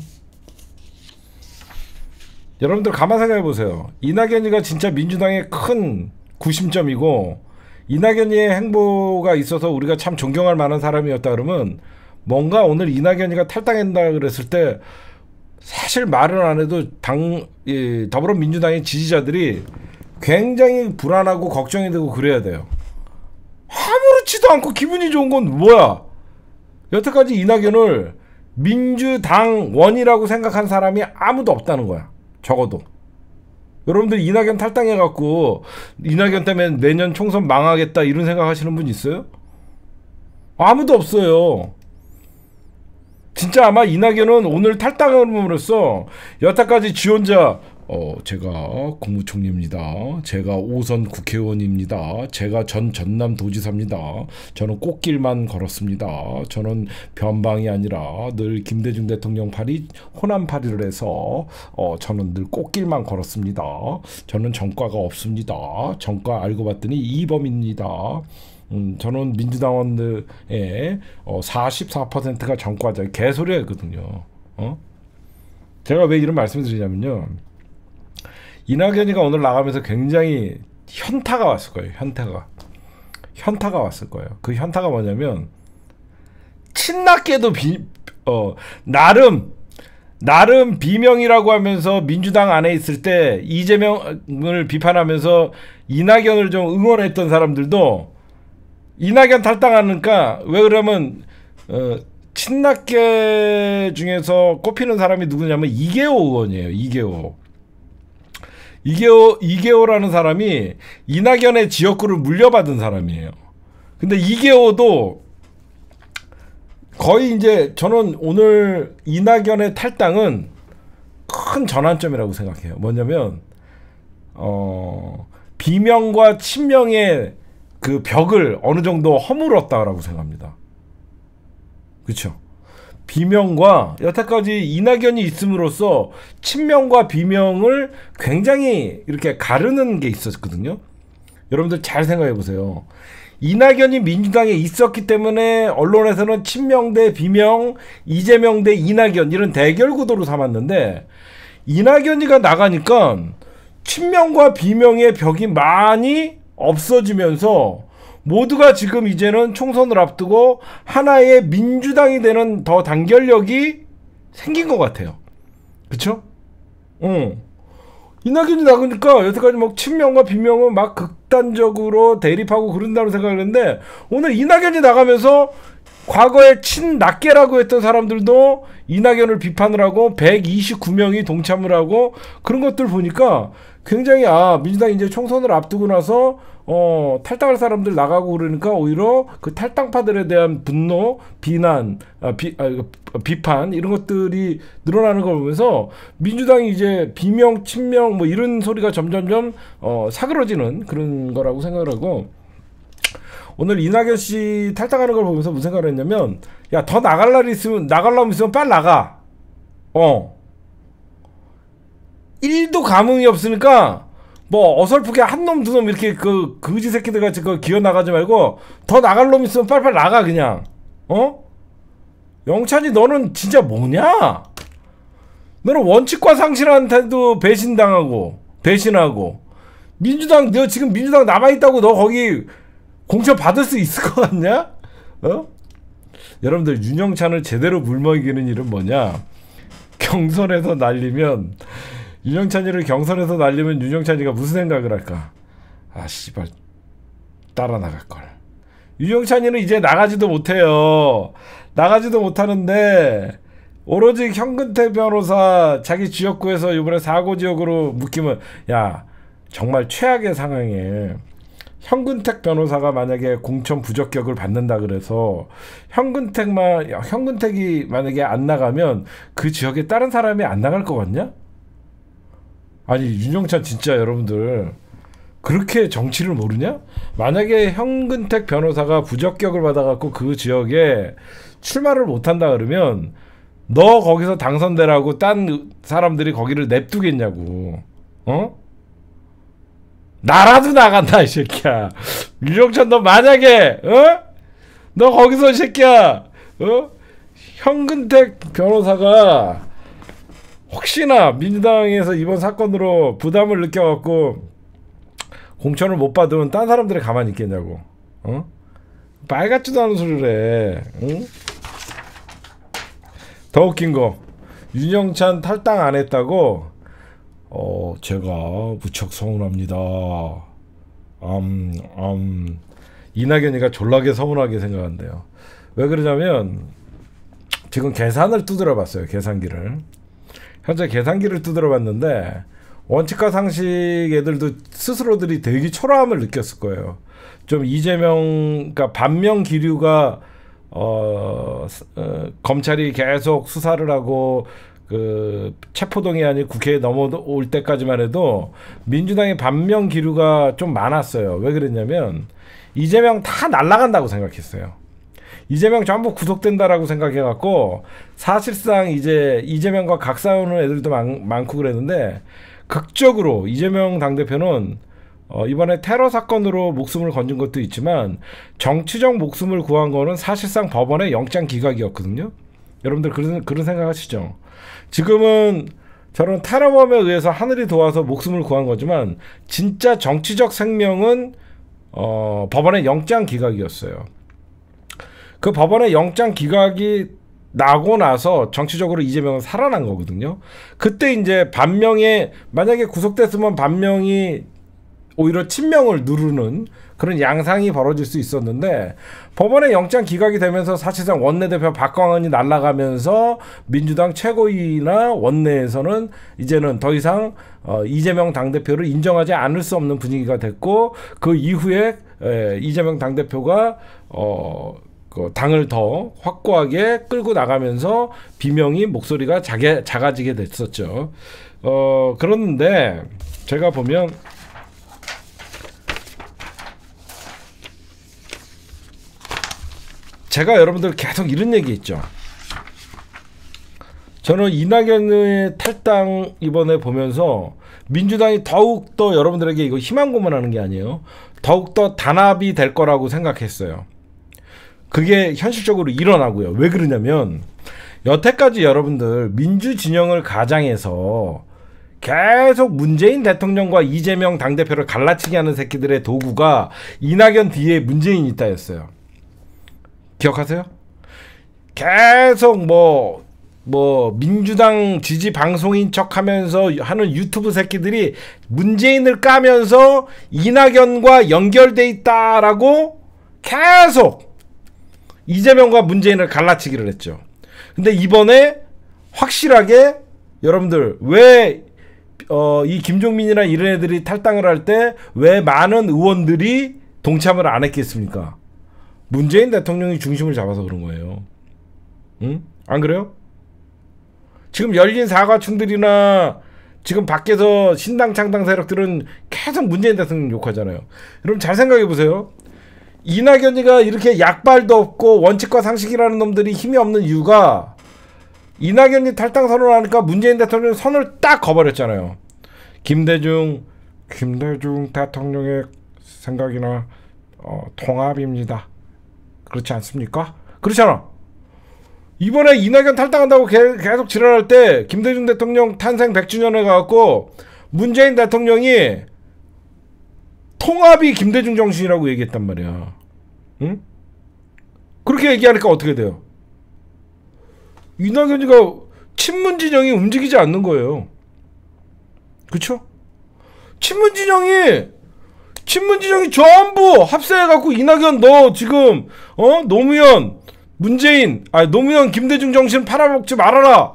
여러분들 가만 생각해 보세요. 이낙연이가 진짜 민주당의 큰 구심점이고 이낙연이의 행보가 있어서 우리가 참 존경할 만한 사람이었다 그러면 뭔가 오늘 이낙연이가 탈당한다 그랬을 때 사실 말을 안 해도 당 예, 더불어민주당의 지지자들이 굉장히 불안하고 걱정이 되고 그래야 돼요. 아무렇지도 않고 기분이 좋은 건 뭐야? 여태까지 이낙연을 민주당원이라고 생각한 사람이 아무도 없다는 거야. 적어도 여러분들 이낙연 탈당해갖고 이낙연 때문에 내년 총선 망하겠다 이런 생각하시는 분 있어요? 아무도 없어요. 진짜 아마 이낙연은 오늘 탈당함으로써 여태까지 지원자 어, 제가 국무총리입니다. 제가 오선 국회의원입니다. 제가 전 전남 도지사입니다. 저는 꽃길만 걸었습니다. 저는 변방이 아니라 늘 김대중 대통령 파리, 호남 파리를 해서 어, 저는 늘 꽃길만 걸었습니다. 저는 정과가 없습니다. 정과 알고 봤더니 이범입니다. 음, 저는 민주당원들의 어, 44%가 정과자 개소리였거든요. 어? 제가 왜 이런 말씀을 드리냐면요. 이낙연이가 오늘 나가면서 굉장히 현타가 왔을 거예요. 현타가. 현타가 왔을 거예요. 그 현타가 뭐냐면 친낙계도 비, 어, 나름 나름 비명이라고 하면서 민주당 안에 있을 때 이재명을 비판하면서 이낙연을 좀 응원했던 사람들도 이낙연 탈당하니까 왜 그러면 어, 친낙계 중에서 꼽히는 사람이 누구냐면 이계호 의원이에요. 이계호. 이계호 이계호라는 사람이 이낙연의 지역구를 물려받은 사람이에요. 근데 이계호도 거의 이제 저는 오늘 이낙연의 탈당은 큰 전환점이라고 생각해요. 뭐냐면 어 비명과 친명의 그 벽을 어느 정도 허물었다라고 생각합니다. 그렇죠? 비명과 여태까지 이낙연이 있음으로써 친명과 비명을 굉장히 이렇게 가르는 게 있었거든요. 여러분들 잘 생각해 보세요. 이낙연이 민주당에 있었기 때문에 언론에서는 친명 대 비명, 이재명 대 이낙연 이런 대결 구도로 삼았는데 이낙연이가 나가니까 친명과 비명의 벽이 많이 없어지면서 모두가 지금 이제는 총선을 앞두고 하나의 민주당이 되는 더 단결력이 생긴 것 같아요. 그쵸? 응. 어. 이낙연이 나가니까 여태까지 막 친명과 비명은 막 극단적으로 대립하고 그런다고 생각했는데 오늘 이낙연이 나가면서 과거에 친낙계라고 했던 사람들도 이낙연을 비판을 하고 129명이 동참을 하고 그런 것들 보니까 굉장히 아 민주당이 이제 총선을 앞두고 나서 어, 탈당할 사람들 나가고 그러니까 오히려 그 탈당파들에 대한 분노, 비난, 아, 비, 아, 어, 비판 이런 것들이 늘어나는 걸 보면서 민주당이 이제 비명, 친명 뭐 이런 소리가 점점점 어, 사그러지는 그런 거라고 생각을 하고 오늘 이낙연 씨 탈당하는 걸 보면서 무슨 생각을 했냐면 야 더 나갈 날이 있으면 나갈라면 있으면 빨리 나가 어 1도 감흥이 없으니까 뭐 어설프게 한 놈 두 놈 이렇게 그 거지 새끼들 같이 그 기어 나가지 말고 더 나갈 놈 있으면 빨빨 나가 그냥 어 영찬이 너는 진짜 뭐냐 너는 원칙과 상실한테도 배신당하고 배신하고 민주당 너 지금 민주당 남아 있다고 너 거기 공천 받을 수 있을 것 같냐 어 여러분들 윤영찬을 제대로 물먹이는 일은 뭐냐 경선에서 날리면 윤영찬이를 경선에서 날리면 윤영찬이가 무슨 생각을 할까? 아 씨발 따라 나갈걸 윤영찬이는 이제 나가지도 못해요 나가지도 못하는데 오로지 현근태 변호사 자기 지역구에서 이번에 사고 지역으로 묶이면 야 정말 최악의 상황에 현근택 변호사가 만약에 공천 부적격을 받는다 그래서 현근택만 현근택이 만약에 안 나가면 그 지역에 다른 사람이 안 나갈 것 같냐? 아니 윤영찬 진짜 여러분들 그렇게 정치를 모르냐? 만약에 현근택 변호사가 부적격을 받아갖고 그 지역에 출마를 못한다 그러면 너 거기서 당선되라고 딴 사람들이 거기를 냅두겠냐고. 어? 나라도 나간다 이 새끼야. 유정찬 너 만약에 어? 너 거기서 이 새끼야. 어? 현근택 변호사가 혹시나 민주당에서 이번 사건으로 부담을 느껴갖고 공천을 못 받으면 딴 사람들이 가만히 있겠냐고. 어? 말 같지도 않은 소리를 해. 응? 더 웃긴 거. 윤영찬 탈당 안 했다고 어, 제가 무척 서운합니다. 음, 음. 이낙연이가 졸라게 서운하게 생각한대요. 왜 그러냐면 지금 계산을 두드려 봤어요. 계산기를. 현재 계산기를 두드려 봤는데 원칙과 상식 애들도 스스로들이 되게 초라함을 느꼈을 거예요. 좀 이재명 그러니까 반명 기류가 어, 어 검찰이 계속 수사를 하고 그 체포동이 아니 국회에 넘어올 때까지만 해도 민주당의 반명 기류가 좀 많았어요. 왜 그랬냐면 이재명 다 날라간다고 생각했어요. 이재명 전부 구속된다라고 생각해갖고 사실상 이제 이재명과 각싸우는 애들도 많, 많고 그랬는데 극적으로 이재명 당대표는 어, 이번에 테러 사건으로 목숨을 건진 것도 있지만 정치적 목숨을 구한 거는 사실상 법원의 영장 기각이었거든요. 여러분들 그런 그런 생각하시죠? 지금은 저런 테러범에 의해서 하늘이 도와서 목숨을 구한 거지만 진짜 정치적 생명은 어, 법원의 영장 기각이었어요. 그 법원의 영장 기각이 나고 나서 정치적으로 이재명은 살아난 거거든요. 그때 이제 반명에 만약에 구속됐으면 반명이 오히려 친명을 누르는 그런 양상이 벌어질 수 있었는데 법원의 영장 기각이 되면서 사실상 원내대표 박광원이 날아가면서 민주당 최고위나 원내에서는 이제는 더 이상 어, 이재명 당대표를 인정하지 않을 수 없는 분위기가 됐고 그 이후에 이재명 당대표가 어그 당을 더 확고하게 끌고 나가면서 비명이 목소리가 작게 작아지게 됐었죠. 어 그런데 제가 보면 제가 여러분들 계속 이런 얘기 있죠. 저는 이낙연의 탈당 이번에 보면서 민주당이 더욱더 여러분들에게 이거 희망 고문하는 게 아니에요. 더욱더 단합이 될 거라고 생각했어요. 그게 현실적으로 일어나고요. 왜 그러냐면 여태까지 여러분들 민주 진영을 가장해서 계속 문재인 대통령과 이재명 당대표를 갈라치게 하는 새끼들의 도구가 이낙연 뒤에 문재인 있다였어요. 기억하세요? 계속 뭐, 뭐, 민주당 지지 방송인 척 하면서 하는 유튜브 새끼들이 문재인을 까면서 이낙연과 연결돼 있다라고 계속 이재명과 문재인을 갈라치기를 했죠. 근데 이번에 확실하게 여러분들 왜 어, 이 김종민이나 이런 애들이 탈당을 할 때 왜 많은 의원들이 동참을 안 했겠습니까? 문재인 대통령이 중심을 잡아서 그런 거예요. 응? 안 그래요? 지금 열린 사과충들이나 지금 밖에서 신당 창당 세력들은 계속 문재인 대통령 욕하잖아요. 여러분 잘 생각해 보세요. 이낙연이가 이렇게 약발도 없고 원칙과 상식이라는 놈들이 힘이 없는 이유가 이낙연이 탈당 선언하니까 문재인 대통령 이 선을 딱 거버렸잖아요. 김대중, 김대중 대통령의 생각이나 어, 통합입니다. 그렇지 않습니까? 그렇잖아. 이번에 이낙연 탈당한다고 개, 계속 지랄할 때 김대중 대통령 탄생 100주년에 가갖고 문재인 대통령이 통합이 김대중 정신이라고 얘기했단 말이야. 응? 그렇게 얘기하니까 어떻게 돼요? 이낙연이가 친문 진영이 움직이지 않는 거예요. 그쵸? 친문 진영이 친문 진영이 전부 합세해갖고 이낙연 너 지금 어 노무현 문재인 아 노무현 김대중 정신 팔아먹지 말아라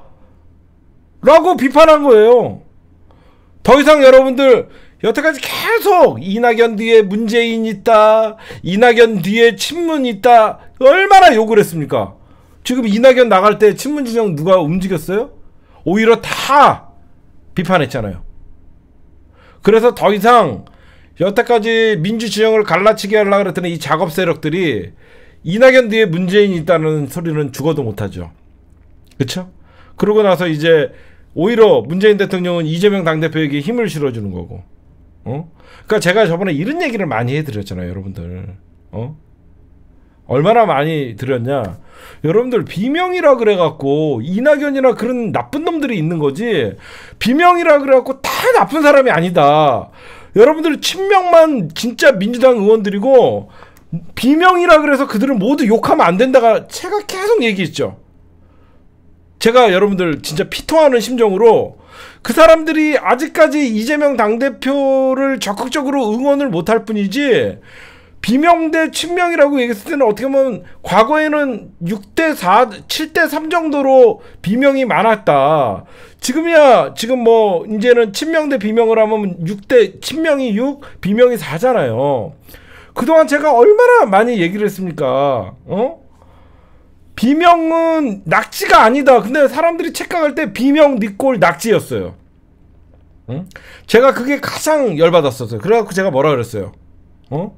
라고 비판한 거예요. 더 이상 여러분들 여태까지 계속 이낙연 뒤에 문재인 있다 이낙연 뒤에 친문 있다 얼마나 욕을 했습니까 지금 이낙연 나갈 때 친문 진영 누가 움직였어요? 오히려 다 비판했잖아요 그래서 더 이상 여태까지 민주 진영을 갈라치게 하려고 그랬더니 이 작업 세력들이 이낙연 뒤에 문재인이 있다는 소리는 죽어도 못하죠 그쵸? 그러고 나서 이제 오히려 문재인 대통령은 이재명 당대표에게 힘을 실어주는 거고 어? 그러니까 제가 저번에 이런 얘기를 많이 해드렸잖아요, 여러분들. 어? 얼마나 많이 드렸냐 여러분들 비명이라 그래갖고 이낙연이나 그런 나쁜 놈들이 있는 거지. 비명이라 그래갖고 다 나쁜 사람이 아니다. 여러분들 친명만 진짜 민주당 의원들이고 비명이라 그래서 그들을 모두 욕하면 안 된다가 제가 계속 얘기했죠. 제가 여러분들 진짜 피통하는 심정으로 그 사람들이 아직까지 이재명 당대표를 적극적으로 응원을 못할 뿐이지 비명대 친명이라고 얘기했을 때는 어떻게 보면 과거에는 6대 4, 7대 3 정도로 비명이 많았다. 지금이야 지금 뭐 이제는 친명대 비명을 하면 6대 친명이 6, 비명이 4잖아요. 그동안 제가 얼마나 많이 얘기를 했습니까? 어? 비명은 낙지가 아니다. 근데 사람들이 착각할 때 비명, 니꼴, 낙지였어요. 응? 제가 그게 가장 열받았었어요. 그래갖고 제가 뭐라 그랬어요. 어?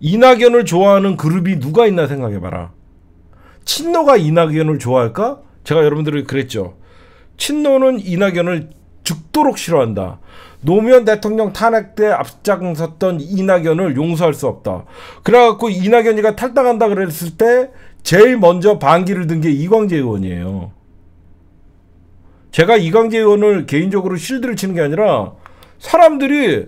이낙연을 좋아하는 그룹이 누가 있나 생각해봐라. 친노가 이낙연을 좋아할까? 제가 여러분들을 그랬죠. 친노는 이낙연을 죽도록 싫어한다. 노무현 대통령 탄핵 때 앞장섰던 이낙연을 용서할 수 없다. 그래갖고 이낙연이가 탈당한다 그랬을 때 제일 먼저 반기를 든 게 이광재 의원이에요. 제가 이광재 의원을 개인적으로 실드를 치는 게 아니라 사람들이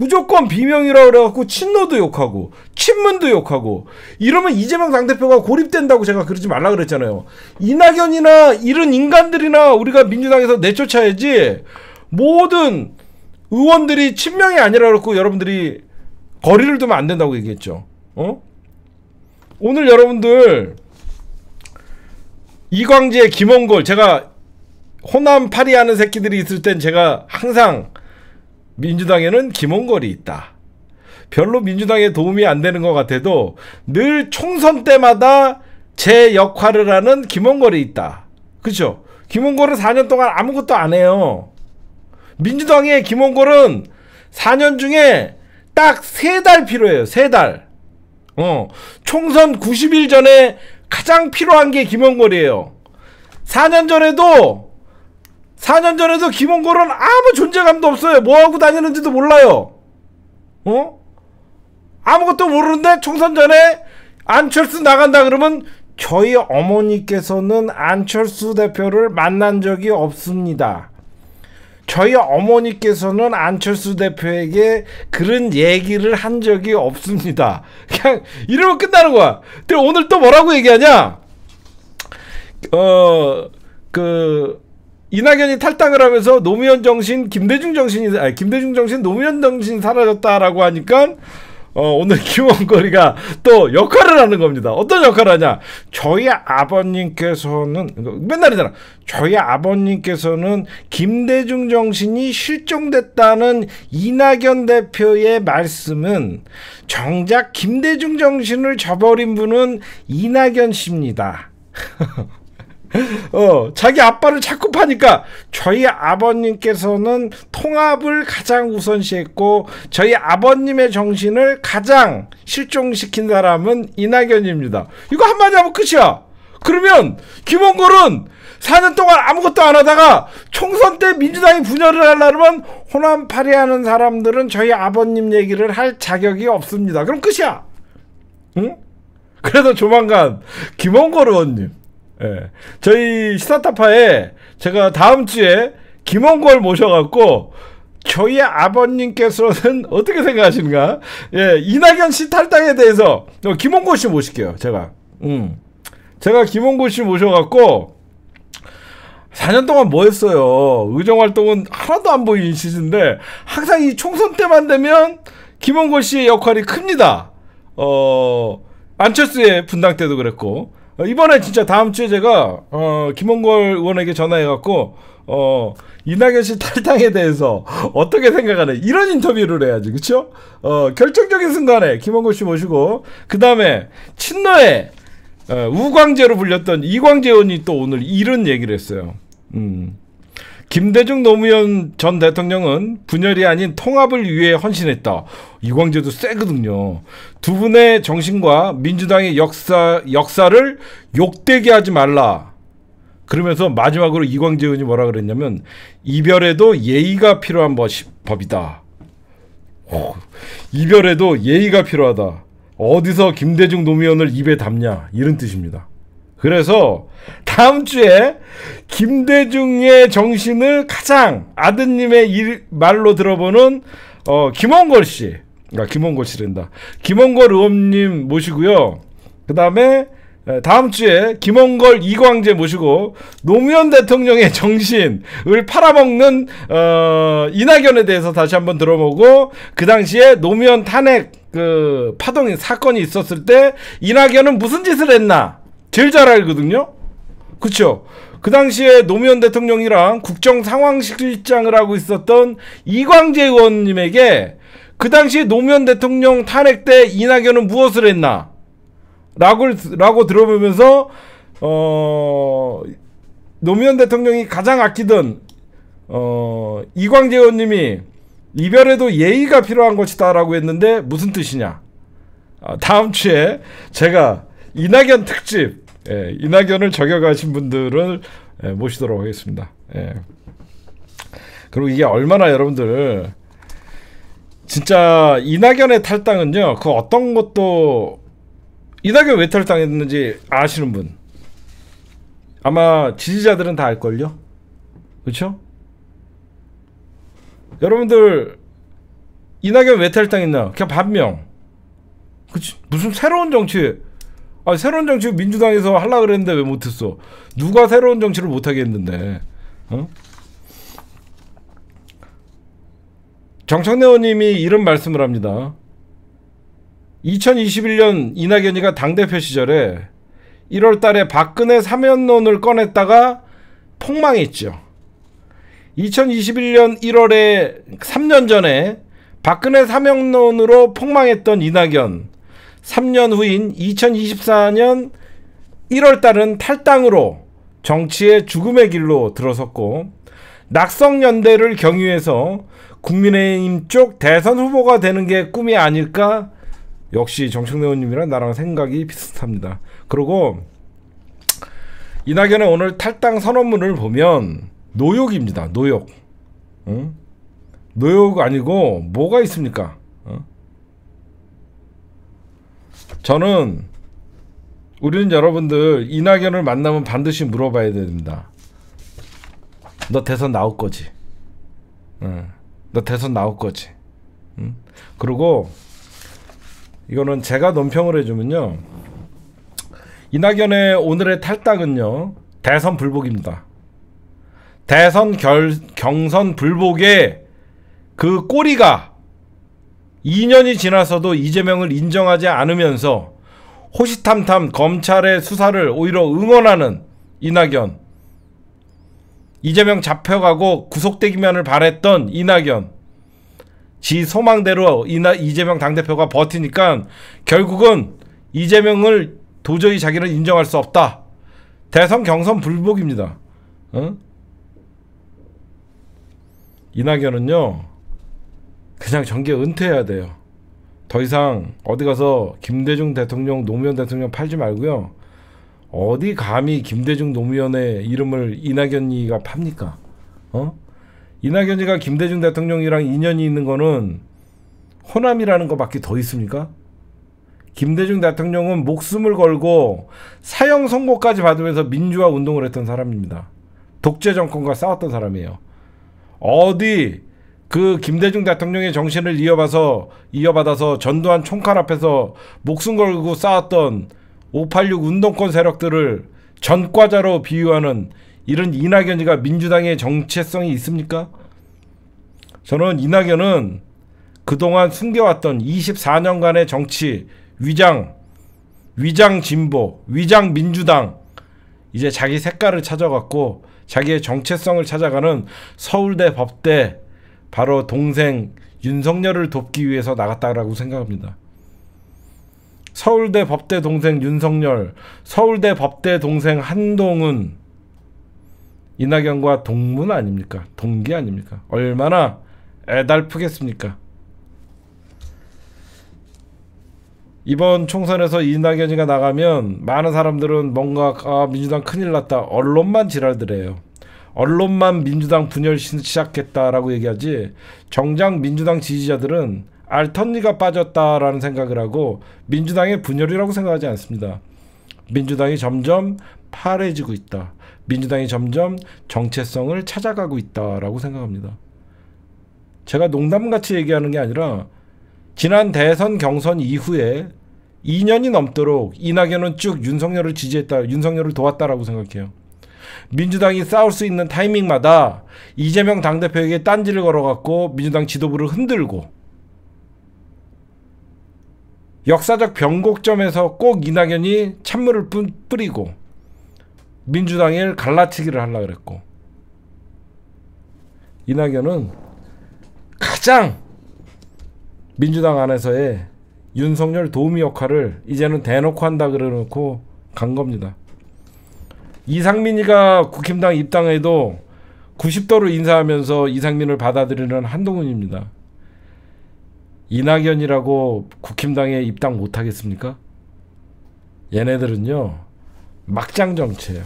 무조건 비명이라 그래갖고 친노도 욕하고 친문도 욕하고 이러면 이재명 당대표가 고립된다고 제가 그러지 말라 그랬잖아요. 이낙연이나 이런 인간들이나 우리가 민주당에서 내쫓아야지 모든 의원들이 친명이 아니라 그렇고 여러분들이 거리를 두면 안 된다고 얘기했죠. 어? 오늘 여러분들 이광재, 김원걸 제가 호남 파리하는 새끼들이 있을 땐 제가 항상 민주당에는 김원걸이 있다. 별로 민주당에 도움이 안 되는 것 같아도 늘 총선 때마다 제 역할을 하는 김원걸이 있다. 그죠? 김원걸은 4년 동안 아무것도 안 해요. 민주당의 김홍걸은 4년 중에 딱 3달 필요해요. 3달. 어. 총선 90일 전에 가장 필요한 게 김홍걸이에요. 4년 전에도 4년 전에도 김홍걸은 아무 존재감도 없어요. 뭐 하고 다니는지도 몰라요. 어? 아무것도 모르는데 총선 전에 안철수 나간다 그러면 저희 어머니께서는 안철수 대표를 만난 적이 없습니다. 저희 어머니께서는 안철수 대표에게 그런 얘기를 한 적이 없습니다. 그냥 이러면 끝나는 거야. 근데 오늘 또 뭐라고 얘기하냐? 어, 그, 이낙연이 탈당을 하면서 노무현 정신, 김대중 정신이, 아니, 김대중 정신, 노무현 정신 사라졌다라고 하니까 어, 오늘 김원거리가 또 역할을 하는 겁니다. 어떤 역할을 하냐? 저희 아버님께서는 맨날이잖아. 저희 아버님께서는 김대중 정신이 실종됐다는 이낙연 대표의 말씀은 정작 김대중 정신을 저버린 분은 이낙연 씨입니다. 어, 자기 아빠를 자꾸 파니까 저희 아버님께서는 통합을 가장 우선시했고 저희 아버님의 정신을 가장 실종시킨 사람은 이낙연입니다. 이거 한마디 하면 끝이야. 그러면 김원골은 4년 동안 아무것도 안 하다가 총선 때 민주당이 분열을 하려면 호남 파리하는 사람들은 저희 아버님 얘기를 할 자격이 없습니다. 그럼 끝이야. 응? 그래서 조만간 김원걸 의원님 예. 저희 시사타파에 제가 다음 주에 김원걸 모셔갖고 저희 아버님께서는 어떻게 생각하시는가? 예, 이낙연 씨 탈당에 대해서 어, 김원걸 씨 모실게요. 제가. 음. 제가 김원걸 씨 모셔갖고 4년 동안 뭐 했어요? 의정 활동은 하나도 안 보인 시즌인데 항상 이 총선 때만 되면 김원걸 씨의 역할이 큽니다. 어 안철수의 분당 때도 그랬고 어, 이번에 진짜 다음 주에 제가 어, 김원걸 의원에게 전화해갖고 어, 이낙연 씨 탈당에 대해서 어떻게 생각하는 이런 인터뷰를 해야지 그쵸? 어, 결정적인 순간에 김원걸 씨 모시고 그 다음에 친노의 어, 우광재로 불렸던 이광재 의원이 또 오늘 이런 얘기를 했어요 음. 김대중 노무현 전 대통령은 분열이 아닌 통합을 위해 헌신했다. 이광재도 세거든요. 두 분의 정신과 민주당의 역사 역사를 욕되게 하지 말라. 그러면서 마지막으로 이광재 의원이 뭐라 그랬냐면 이별에도 예의가 필요한 법이다. 오, 이별에도 예의가 필요하다. 어디서 김대중 노무현을 입에 담냐 이런 뜻입니다. 그래서 다음 주에 김대중의 정신을 가장 아드님의 일, 말로 들어보는 어, 김원걸 씨, 아, 김원걸 씨랜다. 김원걸 의원님 모시고요. 그 다음에 다음 주에 김원걸 이광재 모시고 노무현 대통령의 정신을 팔아먹는 어, 이낙연에 대해서 다시 한번 들어보고 그 당시에 노무현 탄핵 그 파동 사건이 있었을 때 이낙연은 무슨 짓을 했나 제일 잘 알거든요. 그렇죠. 그 당시에 노무현 대통령이랑 국정 상황실장을 하고 있었던 이광재 의원님에게 그 당시 노무현 대통령 탄핵 때 이낙연은 무엇을 했나? 라고, 라고 들어보면서, 어, 노무현 대통령이 가장 아끼던, 어, 이광재 의원님이 이별에도 예의가 필요한 것이다 라고 했는데 무슨 뜻이냐? 아, 다음 주에 제가 이낙연 특집 예, 이낙연을 저격하신 분들을 예, 모시도록 하겠습니다. 예. 그리고 이게 얼마나 여러분들 진짜 이낙연의 탈당은요 그 어떤 것도 이낙연 왜 탈당했는지 아시는 분 아마 지지자들은 다 알걸요 그렇죠 여러분들 이낙연 왜 탈당했나 그냥 반명 그치 무슨 새로운 정치 아, 새로운 정치 민주당에서 하려 그랬는데 왜 못했어? 누가 새로운 정치를 못하게 는데 어? 정청래 의원님이 이런 말씀을 합니다. 2021년 이낙연이가 당대표 시절에 1월 달에 박근혜 사면론을 꺼냈다가 폭망했죠. 2021년 1월에 3년 전에 박근혜 사면론으로 폭망했던 이낙연 3년 후인 2024년 1월 달은 탈당으로 정치의 죽음의 길로 들어섰고 낙성연대를 경유해서 국민의힘 쪽 대선 후보가 되는 게 꿈이 아닐까? 역시 정청래 원님이랑 나랑 생각이 비슷합니다. 그리고 이낙연의 오늘 탈당 선언문을 보면 노욕입니다. 노욕. 응? 노욕 아니고 뭐가 있습니까? 저는 우리는 여러분들 이낙연을 만나면 반드시 물어봐야 됩니다. 너 대선 나올 거지? 응. 너 대선 나올 거지? 응? 그리고 이거는 제가 논평을 해주면요. 이낙연의 오늘의 탈당은요. 대선 불복입니다. 대선 결, 경선 불복의 그 꼬리가 2년이 지나서도 이재명을 인정하지 않으면서 호시탐탐 검찰의 수사를 오히려 응원하는 이낙연 이재명 잡혀가고 구속되기만을 바랬던 이낙연 지 소망대로 이나, 이재명 당대표가 버티니까 결국은 이재명을 도저히 자기는 인정할 수 없다 대선 경선 불복입니다 응? 어? 이낙연은요 그냥 정계 은퇴해야 돼요. 더 이상 어디 가서 김대중 대통령, 노무현 대통령 팔지 말고요. 어디 감히 김대중 노무현의 이름을 이낙연이가 팝니까? 어? 이낙연이가 김대중 대통령이랑 인연이 있는 거는 호남이라는 거밖에 더 있습니까? 김대중 대통령은 목숨을 걸고 사형 선고까지 받으면서 민주화 운동을 했던 사람입니다. 독재 정권과 싸웠던 사람이에요. 어디 그 김대중 대통령의 정신을 이어받아서 이어받아서 전두환 총칼 앞에서 목숨 걸고 쌓았던586 운동권 세력들을 전과자로 비유하는 이런 이낙연이가 민주당의 정체성이 있습니까? 저는 이낙연은 그동안 숨겨왔던 24년간의 정치 위장, 위장 진보, 위장 민주당 이제 자기 색깔을 찾아갔고 자기의 정체성을 찾아가는 서울대 법대 바로 동생 윤석열을 돕기 위해서 나갔다라고 생각합니다. 서울대 법대 동생 윤석열, 서울대 법대 동생 한동훈, 이낙연과 동문 아닙니까? 동기 아닙니까? 얼마나 애달프겠습니까? 이번 총선에서 이낙연이가 나가면 많은 사람들은 뭔가 아 민주당 큰일 났다 언론만 지랄들해요 언론만 민주당 분열 시작했다라고 얘기하지 정작 민주당 지지자들은 알턴니가 빠졌다라는 생각을 하고 민주당의 분열이라고 생각하지 않습니다. 민주당이 점점 파래지고 있다. 민주당이 점점 정체성을 찾아가고 있다라고 생각합니다. 제가 농담같이 얘기하는 게 아니라 지난 대선 경선 이후에 2년이 넘도록 이낙연은 쭉 윤석열을 지지했다, 윤석열을 도왔다라고 생각해요. 민주당이 싸울 수 있는 타이밍마다 이재명 당대표에게 딴지를 걸어갖고 민주당 지도부를 흔들고 역사적 변곡점에서 꼭 이낙연이 찬물을 뿌리고 민주당을 갈라치기를 하려 그랬고 이낙연은 가장 민주당 안에서의 윤석열 도우미 역할을 이제는 대놓고 한다 그래놓고 간 겁니다. 이상민이가 국힘당 입당해도 90도로 인사하면서 이상민을 받아들이는 한동훈입니다. 이낙연이라고 국힘당에 입당 못하겠습니까? 얘네들은요 막장 정치예요.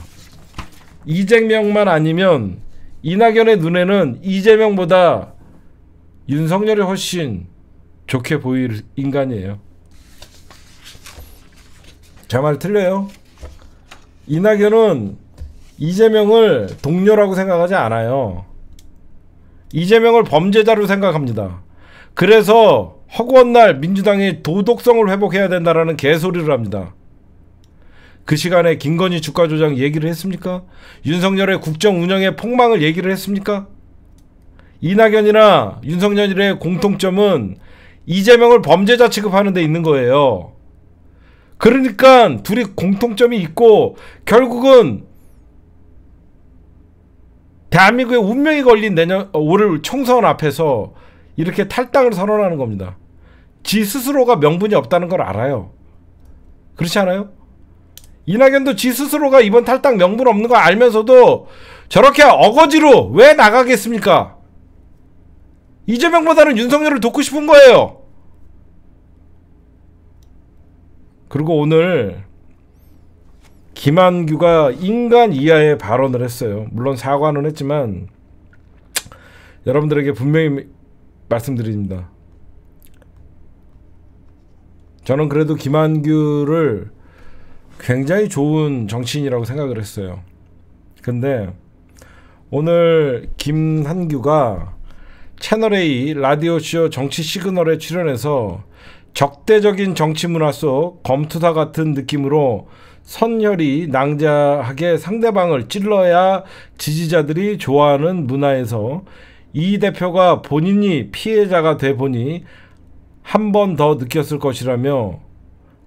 이재명만 아니면 이낙연의 눈에는 이재명보다 윤석열이 훨씬 좋게 보일 인간이에요. 제말 틀려요? 이낙연은 이재명을 동료라고 생각하지 않아요. 이재명을 범죄자로 생각합니다. 그래서 허구한 날 민주당이 도덕성을 회복해야 된다라는 개소리를 합니다. 그 시간에 김건희 주가 조작 얘기를 했습니까? 윤석열의 국정 운영의 폭망을 얘기를 했습니까? 이낙연이나 윤석열의 공통점은 이재명을 범죄자 취급하는 데 있는 거예요. 그러니까 둘이 공통점이 있고 결국은 대한민국의 운명이 걸린 내년 어, 올해 총선 앞에서 이렇게 탈당을 선언하는 겁니다. 지 스스로가 명분이 없다는 걸 알아요. 그렇지 않아요? 이낙연도 지 스스로가 이번 탈당 명분 없는 거 알면서도 저렇게 어거지로 왜 나가겠습니까? 이재명보다는 윤석열을 돕고 싶은 거예요. 그리고 오늘 김한규가 인간 이하의 발언을 했어요. 물론 사과는 했지만 여러분들에게 분명히 말씀드립니다. 저는 그래도 김한규를 굉장히 좋은 정치인이라고 생각을 했어요. 근데 오늘 김한규가 채널A 라디오쇼 정치 시그널에 출연해서 적대적인 정치 문화 속 검투사 같은 느낌으로 선열이 낭자하게 상대방을 찔러야 지지자들이 좋아하는 문화에서 이 대표가 본인이 피해자가 돼 보니 한 번 더 느꼈을 것이라며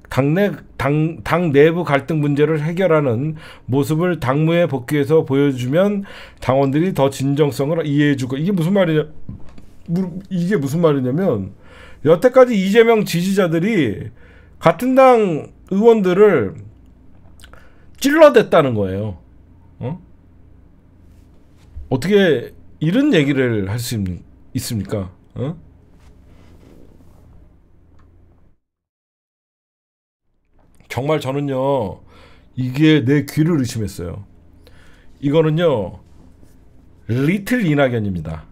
당내 당, 당 내부 갈등 문제를 해결하는 모습을 당무에 복귀해서 보여주면 당원들이 더 진정성을 이해해주고 이게 무슨 말이냐 이게 무슨 말이냐면 여태까지 이재명 지지자들이 같은 당 의원들을 찔러댔다는 거예요. 어? 어떻게 이런 얘기를 할 수 있습니까? 어? 정말 저는요 이게 내 귀를 의심했어요 이거는요 리틀 이낙연입니다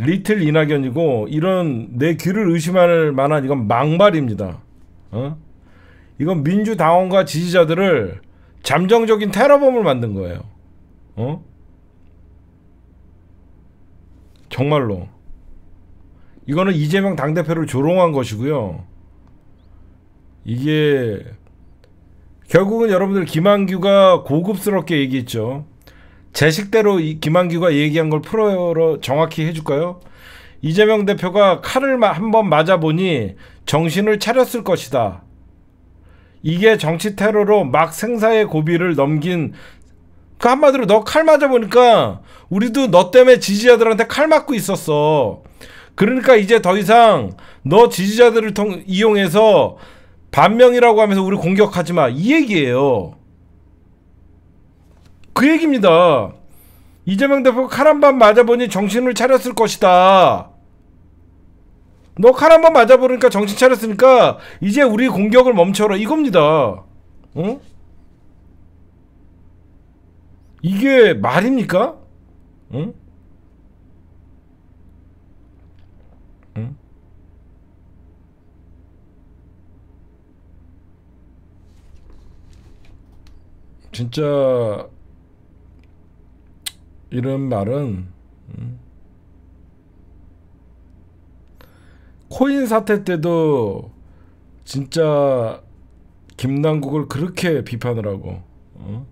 리틀 이낙연이고 이런 내 귀를 의심할 만한 이건 망발입니다. 어? 이건 민주당원과 지지자들을 잠정적인 테러범을 만든 거예요. 어? 정말로. 이거는 이재명 당대표를 조롱한 것이고요. 이게 결국은 여러분들 김한규가 고급스럽게 얘기했죠. 제 식대로 이 김한규가 얘기한 걸 프로로 정확히 해줄까요? 이재명 대표가 칼을 한 번 맞아보니 정신을 차렸을 것이다. 이게 정치 테러로 막 생사의 고비를 넘긴 그 한마디로 너 칼 맞아보니까 우리도 너 때문에 지지자들한테 칼 맞고 있었어. 그러니까 이제 더 이상 너 지지자들을 통, 이용해서 반명이라고 하면서 우리 공격하지 마. 이 얘기예요. 그 얘기입니다. 이재명 대표 칼한번 맞아보니 정신을 차렸을 것이다. 너 칼한번 맞아보니까 정신 차렸으니까 이제 우리 공격을 멈춰라 이겁니다. 응? 이게 말입니까? 응? 진짜 이런 말은 음, 코인 사태 때도 진짜 김남국을 그렇게 비판을 하고 어?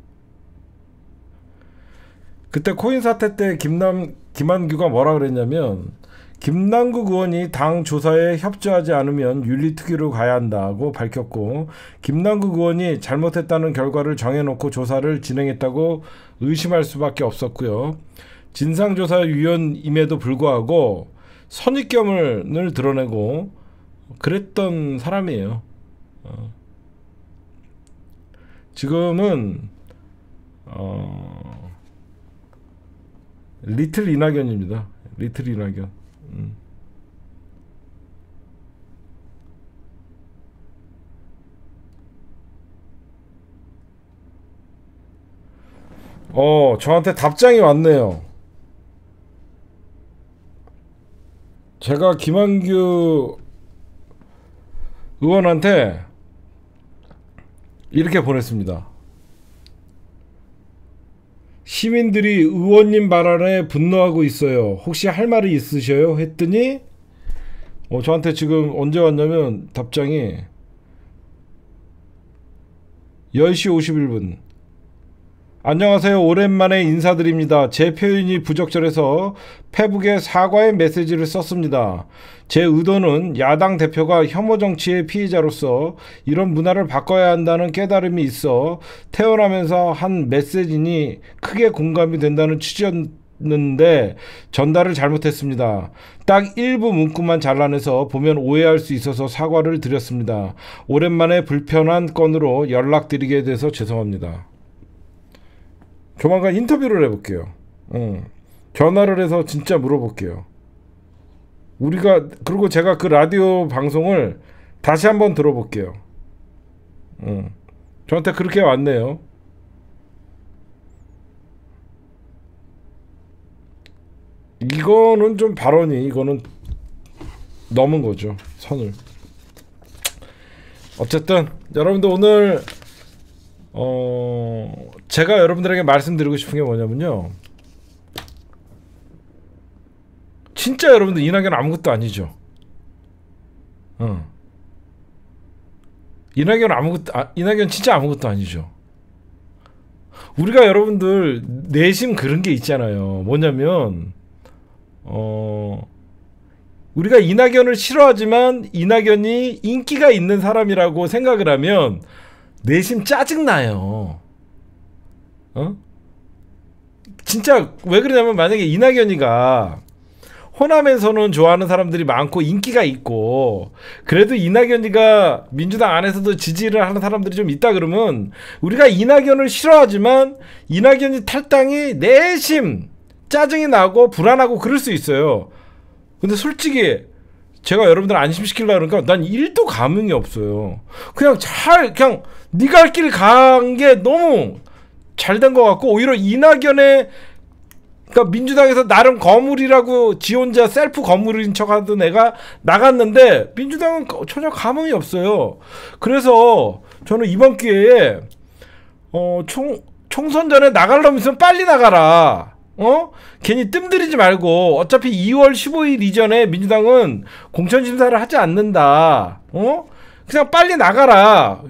그때 코인 사태 때 김남 김한규가 뭐라 그랬냐면 김남국 의원이 당 조사에 협조하지 않으면 윤리특위로 가야 한다고 밝혔고 김남국 의원이 잘못했다는 결과를 정해놓고 조사를 진행했다고 의심할 수밖에 없었고요. 진상조사위원임에도 불구하고 선입견을 드러내고 그랬던 사람이에요. 어. 지금은 어... 리틀 이낙연입니다. 리틀 이낙연. 음. 어, 저한테 답장이 왔네요. 제가 김한규 의원한테 이렇게 보냈습니다. 시민들이 의원님 발언에 분노하고 있어요. 혹시 할 말이 있으셔요? 했더니 어, 저한테 지금 언제 왔냐면 답장이 10시 51분 안녕하세요. 오랜만에 인사드립니다. 제 표현이 부적절해서 페북에 사과의 메시지를 썼습니다. 제 의도는 야당 대표가 혐오 정치의 피해자로서 이런 문화를 바꿔야 한다는 깨달음이 있어 태어나면서 한 메시지니 크게 공감이 된다는 취지였는데 전달을 잘못했습니다. 딱 일부 문구만 잘라내서 보면 오해할 수 있어서 사과를 드렸습니다. 오랜만에 불편한 건으로 연락드리게 돼서 죄송합니다. 조만간 인터뷰를 해볼게요. 응. 전화를 해서 진짜 물어볼게요. 우리가 그리고 제가 그 라디오 방송을 다시 한번 들어볼게요. 응. 저한테 그렇게 왔네요. 이거는 좀 발언이 이거는 넘은 거죠 선을 어쨌든 여러분들 오늘 어 제가 여러분들에게 말씀드리고 싶은 게 뭐냐면요. 진짜 여러분들 이낙연 아무것도 아니죠. 응. 어. 이낙연 아무것도 아, 이낙연 진짜 아무것도 아니죠. 우리가 여러분들 내심 그런 게 있잖아요. 뭐냐면 어 우리가 이낙연을 싫어하지만 이낙연이 인기가 있는 사람이라고 생각을 하면 내심 짜증나요. 어? 진짜 왜 그러냐면 만약에 이낙연이가 호남에서는 좋아하는 사람들이 많고 인기가 있고 그래도 이낙연이가 민주당 안에서도 지지를 하는 사람들이 좀 있다 그러면 우리가 이낙연을 싫어하지만 이낙연이 탈당이 내심 짜증이 나고 불안하고 그럴 수 있어요. 근데 솔직히 제가 여러분들 안심시키려 그러니까 난 1도 감흥이 없어요. 그냥 잘 그냥 네가 할길간 게 너무 잘 된 것 같고 오히려 이낙연의 그러니까 민주당에서 나름 거물이라고 지 혼자 셀프 거물인 척하던 애가 나갔는데 민주당은 전혀 감흥이 없어요. 그래서 저는 이번 기회에 어, 총 총선 전에 나갈려면 있으면 빨리 나가라. 어? 괜히 뜸들이지 말고 어차피 2월 15일 이전에 민주당은 공천 심사를 하지 않는다. 어? 그냥 빨리 나가라.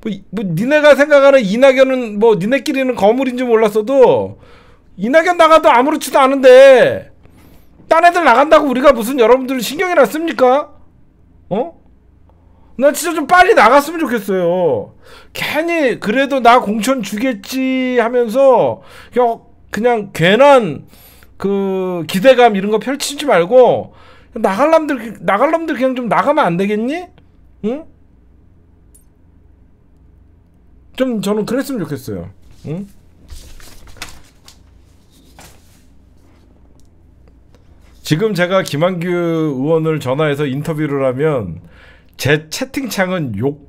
뭐, 뭐 니네가 생각하는 이낙연은 뭐 니네끼리는 거물인 줄 몰랐어도 이낙연 나가도 아무렇지도 않은데 딴 애들 나간다고 우리가 무슨 여러분들 신경이나 씁니까? 어? 나 진짜 좀 빨리 나갔으면 좋겠어요. 괜히 그래도 나 공천 주겠지 하면서 그냥 그냥 괜한 그 기대감 이런 거 펼치지 말고 나갈 놈들 나갈 놈들 그냥 좀 나가면 안 되겠니? 응? 좀 저는 그랬으면 좋겠어요. 응? 지금 제가 김한규 의원을 전화해서 인터뷰를 하면 제 채팅창은 욕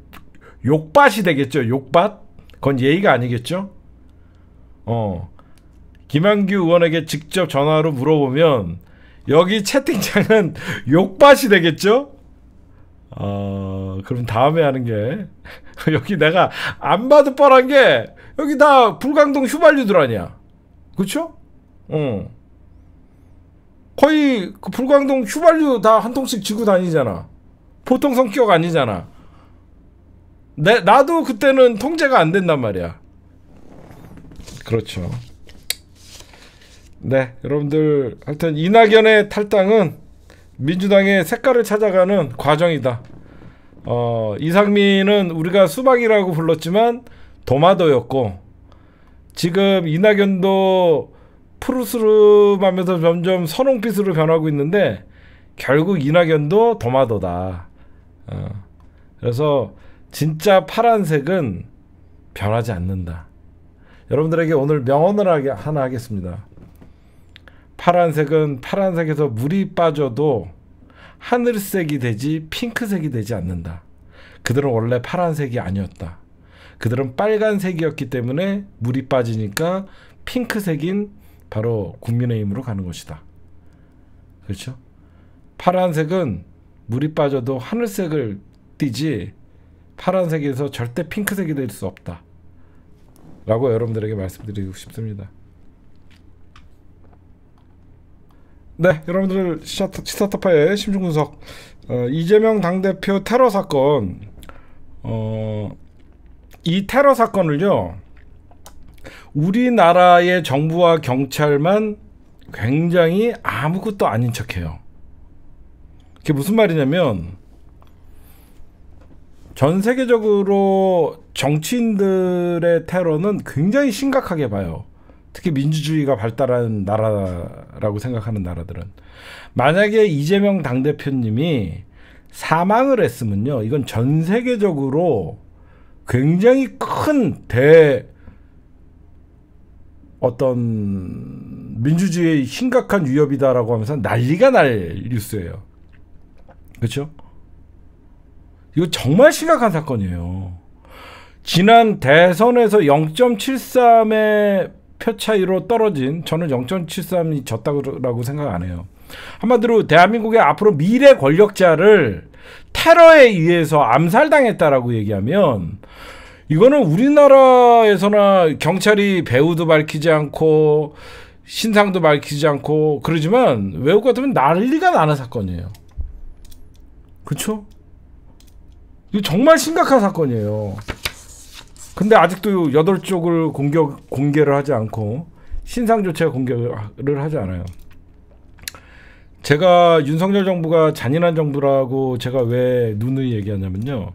욕밭이 되겠죠. 욕밭? 그건 예의가 아니겠죠. 어. 김한규 의원에게 직접 전화로 물어보면 여기 채팅창은 욕밭이 되겠죠? 어, 그럼 다음에 하는 게 여기 내가 안 봐도 뻔한 게 여기 다 불광동 휘발유들 아니야. 그쵸? 어. 거의 그 불광동 휘발유 다한 통씩 지고 다니잖아. 보통 성격 아니잖아. 내, 나도 그때는 통제가 안 된단 말이야. 그렇죠. 네, 여러분들 하여튼 이낙연의 탈당은 민주당의 색깔을 찾아가는 과정이다. 어, 이상민은 우리가 수박이라고 불렀지만 도마도였고 지금 이낙연도 푸르스름하면서 점점 선홍빛으로 변하고 있는데 결국 이낙연도 도마도다. 어, 그래서 진짜 파란색은 변하지 않는다. 여러분들에게 오늘 명언을 하게, 하나 하겠습니다. 파란색은 파란색에서 물이 빠져도 하늘색이 되지 핑크색이 되지 않는다. 그들은 원래 파란색이 아니었다. 그들은 빨간색이었기 때문에 물이 빠지니까 핑크색인 바로 국민의힘으로 가는 것이다. 그렇죠? 파란색은 물이 빠져도 하늘색을 띠지 파란색에서 절대 핑크색이 될 수 없다. 라고 여러분들에게 말씀드리고 싶습니다. 네, 여러분들 시사타파의 심중 분석 어, 이재명 당대표 테러 사건 어, 이 테러 사건을요 우리나라의 정부와 경찰만 굉장히 아무것도 아닌 척해요. 그게 무슨 말이냐면 전 세계적으로 정치인들의 테러는 굉장히 심각하게 봐요. 특히 민주주의가 발달한 나라라고 생각하는 나라들은 만약에 이재명 당 대표님이 사망을 했으면요, 이건 전 세계적으로 굉장히 큰 대 어떤 민주주의의 심각한 위협이다라고 하면서 난리가 날 뉴스예요. 그렇죠? 이거 정말 심각한 사건이에요. 지난 대선에서 0.73의 표 차이로 떨어진 저는 0.73이 졌다고 생각 안 해요. 한마디로 대한민국의 앞으로 미래 권력자를 테러에 의해서 암살당했다라고 얘기하면 이거는 우리나라에서나 경찰이 배우도 밝히지 않고 신상도 밝히지 않고 그러지만 외국 같으면 난리가 나는 사건이에요. 그렇죠? 정말 심각한 사건이에요. 근데 아직도 여덟 쪽을 공격 공개를 하지 않고 신상조차 공개를 하지 않아요. 제가 윤석열 정부가 잔인한 정부라고 제가 왜누누 얘기하냐면요.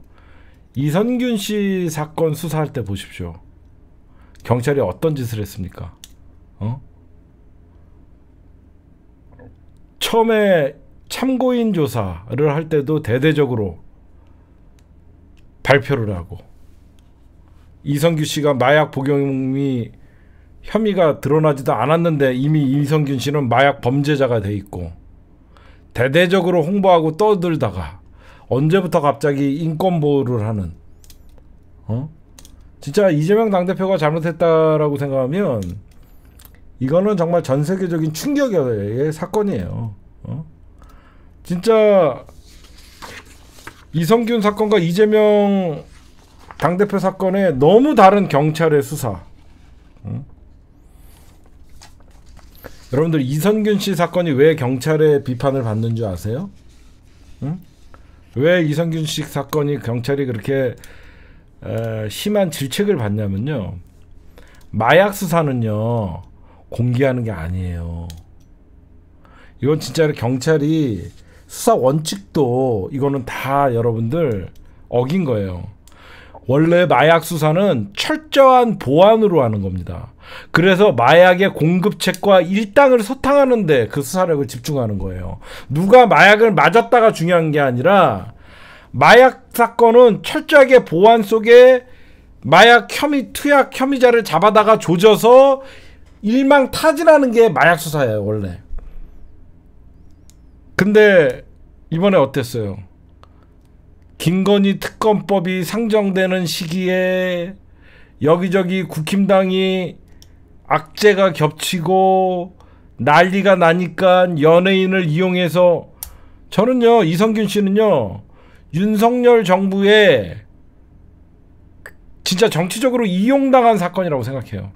이선균 씨 사건 수사할 때 보십시오. 경찰이 어떤 짓을 했습니까? 어? 처음에 참고인 조사를 할 때도 대대적으로 발표를 하고 이성규 씨가 마약 복용이 혐의가 드러나지도 않았는데 이미 이성균 씨는 마약 범죄자가 돼 있고 대대적으로 홍보하고 떠들다가 언제부터 갑자기 인권 보호를 하는 어? 진짜 이재명 당대표가 잘못했다라고 생각하면 이거는 정말 전 세계적인 충격의 사건이에요. 어? 진짜 이성균 사건과 이재명 당대표 사건에 너무 다른 경찰의 수사. 응? 여러분들 이선균 씨 사건이 왜 경찰의 비판을 받는 줄 아세요? 응? 왜 이선균 씨 사건이 경찰이 그렇게 에, 심한 질책을 받냐면요. 마약 수사는요. 공개하는 게 아니에요. 이건 진짜로 경찰이 수사 원칙도 이거는 다 여러분들 어긴 거예요. 원래 마약 수사는 철저한 보안으로 하는 겁니다. 그래서 마약의 공급책과 일당을 소탕하는데 그 수사력을 집중하는 거예요. 누가 마약을 맞았다가 중요한 게 아니라 마약 사건은 철저하게 보안 속에 마약 혐의 투약 혐의자를 잡아다가 조져서 일망타진하는 게 마약 수사예요 원래. 근데 이번에 어땠어요? 김건희 특검법이 상정되는 시기에 여기저기 국힘당이 악재가 겹치고 난리가 나니까 연예인을 이용해서 저는요 이성균 씨는요 윤석열 정부에 진짜 정치적으로 이용당한 사건이라고 생각해요.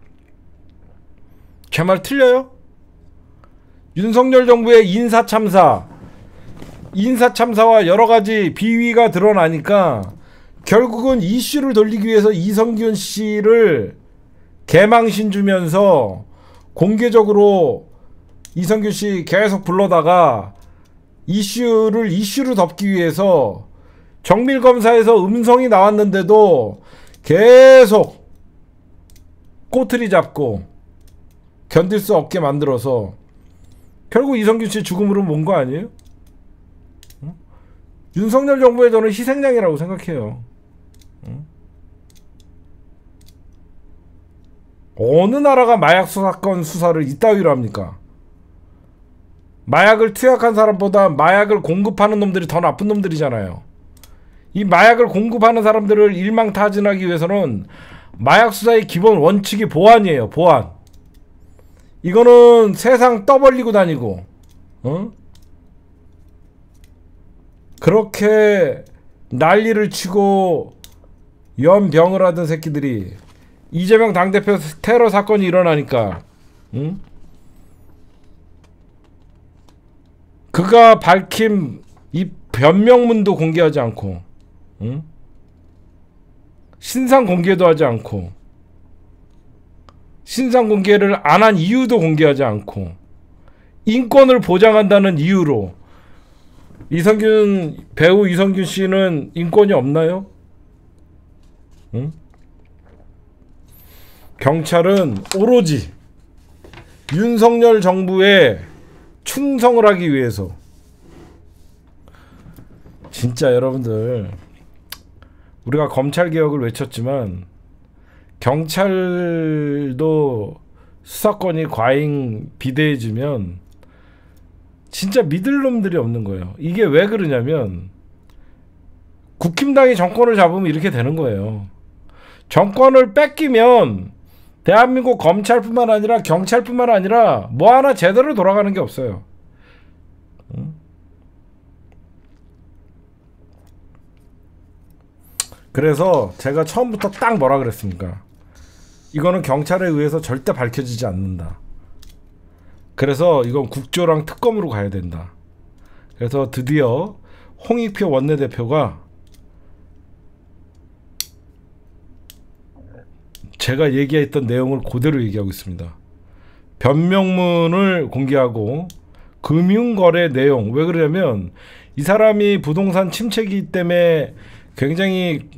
제 말 틀려요? 윤석열 정부의 인사 참사 인사참사와 여러 가지 비위가 드러나니까 결국은 이슈를 돌리기 위해서 이성균 씨를 개망신 주면서 공개적으로 이성균 씨 계속 불러다가 이슈를 이슈로 덮기 위해서 정밀 검사에서 음성이 나왔는데도 계속 꼬투리 잡고 견딜 수 없게 만들어서 결국 이성균 씨 죽음으로 몬거 아니에요? 윤석열 정부의 저는 희생양이라고 생각해요. 어느 나라가 마약 수사건 수사를 이따위로 합니까? 마약을 투약한 사람보다 마약을 공급하는 놈들이 더 나쁜 놈들이잖아요. 이 마약을 공급하는 사람들을 일망타진하기 위해서는 마약 수사의 기본 원칙이 보안이에요. 보안. 이거는 세상 떠벌리고 다니고, 어? 그렇게 난리를 치고 연병을 하던 새끼들이 이재명 당대표 테러 사건이 일어나니까 응? 그가 밝힌 이 변명문도 공개하지 않고 응? 신상 공개도 하지 않고 신상 공개를 안 한 이유도 공개하지 않고 인권을 보장한다는 이유로 이성균 배우 이성균 씨는 인권이 없나요? 응? 경찰은 오로지 윤석열 정부에 충성을 하기 위해서 진짜 여러분들 우리가 검찰 개혁을 외쳤지만 경찰도 수사권이 과잉 비대해지면 진짜 믿을 놈들이 없는 거예요. 이게 왜 그러냐면 국힘당이 정권을 잡으면 이렇게 되는 거예요. 정권을 뺏기면 대한민국 검찰뿐만 아니라 경찰뿐만 아니라 뭐 하나 제대로 돌아가는 게 없어요. 그래서 제가 처음부터 딱 뭐라 그랬습니까? 이거는 경찰에 의해서 절대 밝혀지지 않는다. 그래서 이건 국조랑 특검으로 가야 된다. 그래서 드디어 홍익표 원내대표가 제가 얘기했던 내용을 그대로 얘기하고 있습니다. 변명문을 공개하고 금융거래 내용 왜 그러냐면 이 사람이 부동산 침체기 때문에 굉장히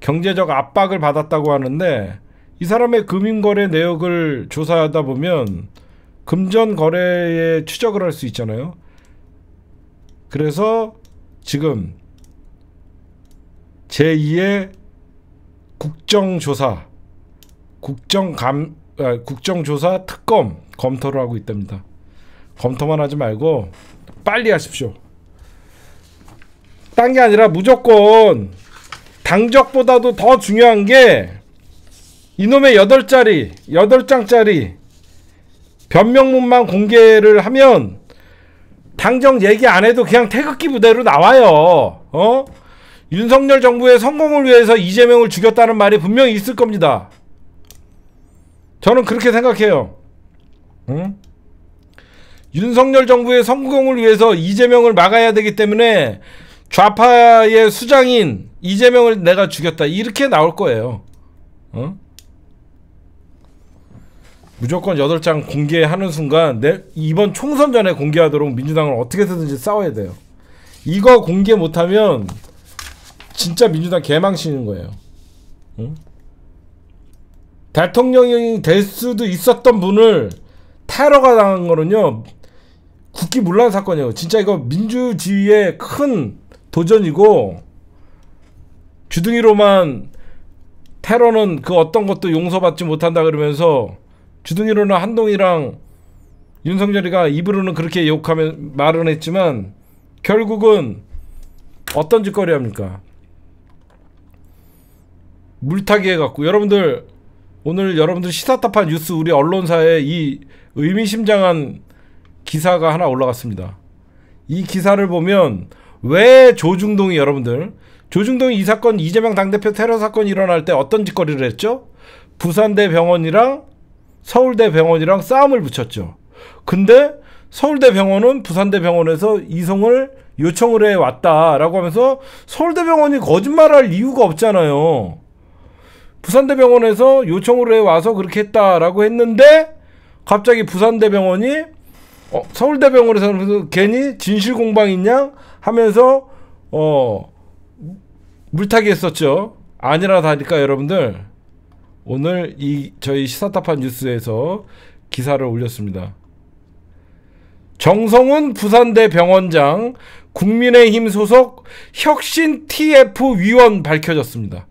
경제적 압박을 받았다고 하는데 이 사람의 금융거래 내역을 조사하다 보면 금전 거래에 추적을 할 수 있잖아요. 그래서 지금 제2의 국정조사, 국정감, 아, 국정조사 특검 검토를 하고 있답니다. 검토만 하지 말고 빨리 하십시오. 딴 게 아니라 무조건 당적보다도 더 중요한 게 이놈의 8짜리, 8장짜리 변명문만 공개를 하면 당정 얘기 안 해도 그냥 태극기 부대로 나와요. 어? 윤석열 정부의 성공을 위해서 이재명을 죽였다는 말이 분명히 있을 겁니다. 저는 그렇게 생각해요. 응? 윤석열 정부의 성공을 위해서 이재명을 막아야 되기 때문에 좌파의 수장인 이재명을 내가 죽였다. 이렇게 나올 거예요. 어? 무조건 여덟 장 공개하는 순간 내, 이번 총선 전에 공개하도록 민주당을 어떻게 해서든지 싸워야 돼요. 이거 공개 못하면 진짜 민주당 개망치는 거예요. 응? 대통령이 될 수도 있었던 분을 테러가 당한 거는요. 국기 물란 사건이에요. 진짜 이거 민주주의의 큰 도전이고 주둥이로만 테러는 그 어떤 것도 용서받지 못한다 그러면서 주둥이로는 한동이랑 윤석열이가 입으로는 그렇게 욕하면 말은 했지만 결국은 어떤 짓거리 합니까? 물타기 해갖고 여러분들 오늘 여러분들 시사타파 뉴스 우리 언론사에 이 의미심장한 기사가 하나 올라갔습니다. 이 기사를 보면 왜 조중동이 여러분들 조중동이 이 사건 이재명 당대표 테러 사건이 일어날 때 어떤 짓거리를 했죠? 부산대 병원이랑 서울대 병원이랑 싸움을 붙였죠. 근데 서울대 병원은 부산대 병원에서 이송을 요청을 해 왔다라고 하면서 서울대 병원이 거짓말할 이유가 없잖아요. 부산대 병원에서 요청을 해 와서 그렇게 했다라고 했는데 갑자기 부산대 병원이 어, 서울대 병원에서 괜히 진실 공방이냐 하면서 어 물타기 했었죠. 아니라 다니까 여러분들 오늘 이 저희 시사타파 뉴스에서 기사를 올렸습니다. 정성훈 부산대 병원장 국민의힘 소속 혁신 TF 위원 밝혀졌습니다.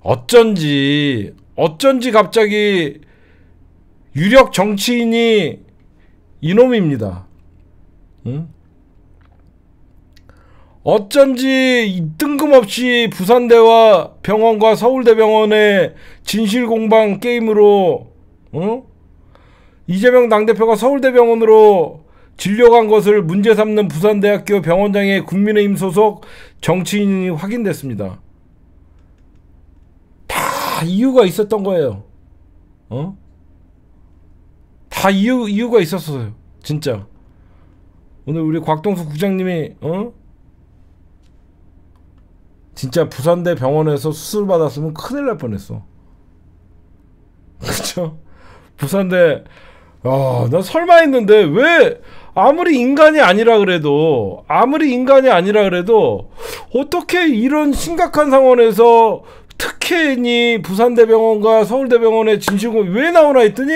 어쩐지 어쩐지 갑자기 유력 정치인이 이놈입니다. 응? 어쩐지 뜬금없이 부산대와 병원과 서울대병원의 진실공방 게임으로 어? 이재명 당대표가 서울대병원으로 진료 간 것을 문제 삼는 부산대학교 병원장의 국민의힘 소속 정치인이 확인됐습니다. 다 이유가 있었던 거예요. 어? 다 이유, 이유가 있었어요. 진짜. 오늘 우리 곽동수 국장님이, 어? 진짜 부산대 병원에서 수술 받았으면 큰일 날 뻔했어. 그쵸? 부산대 아, 나 설마 했는데 왜 아무리 인간이 아니라 그래도 아무리 인간이 아니라 그래도 어떻게 이런 심각한 상황에서 특혜니 부산대병원과 서울대병원의 진실공이 왜 나오나 했더니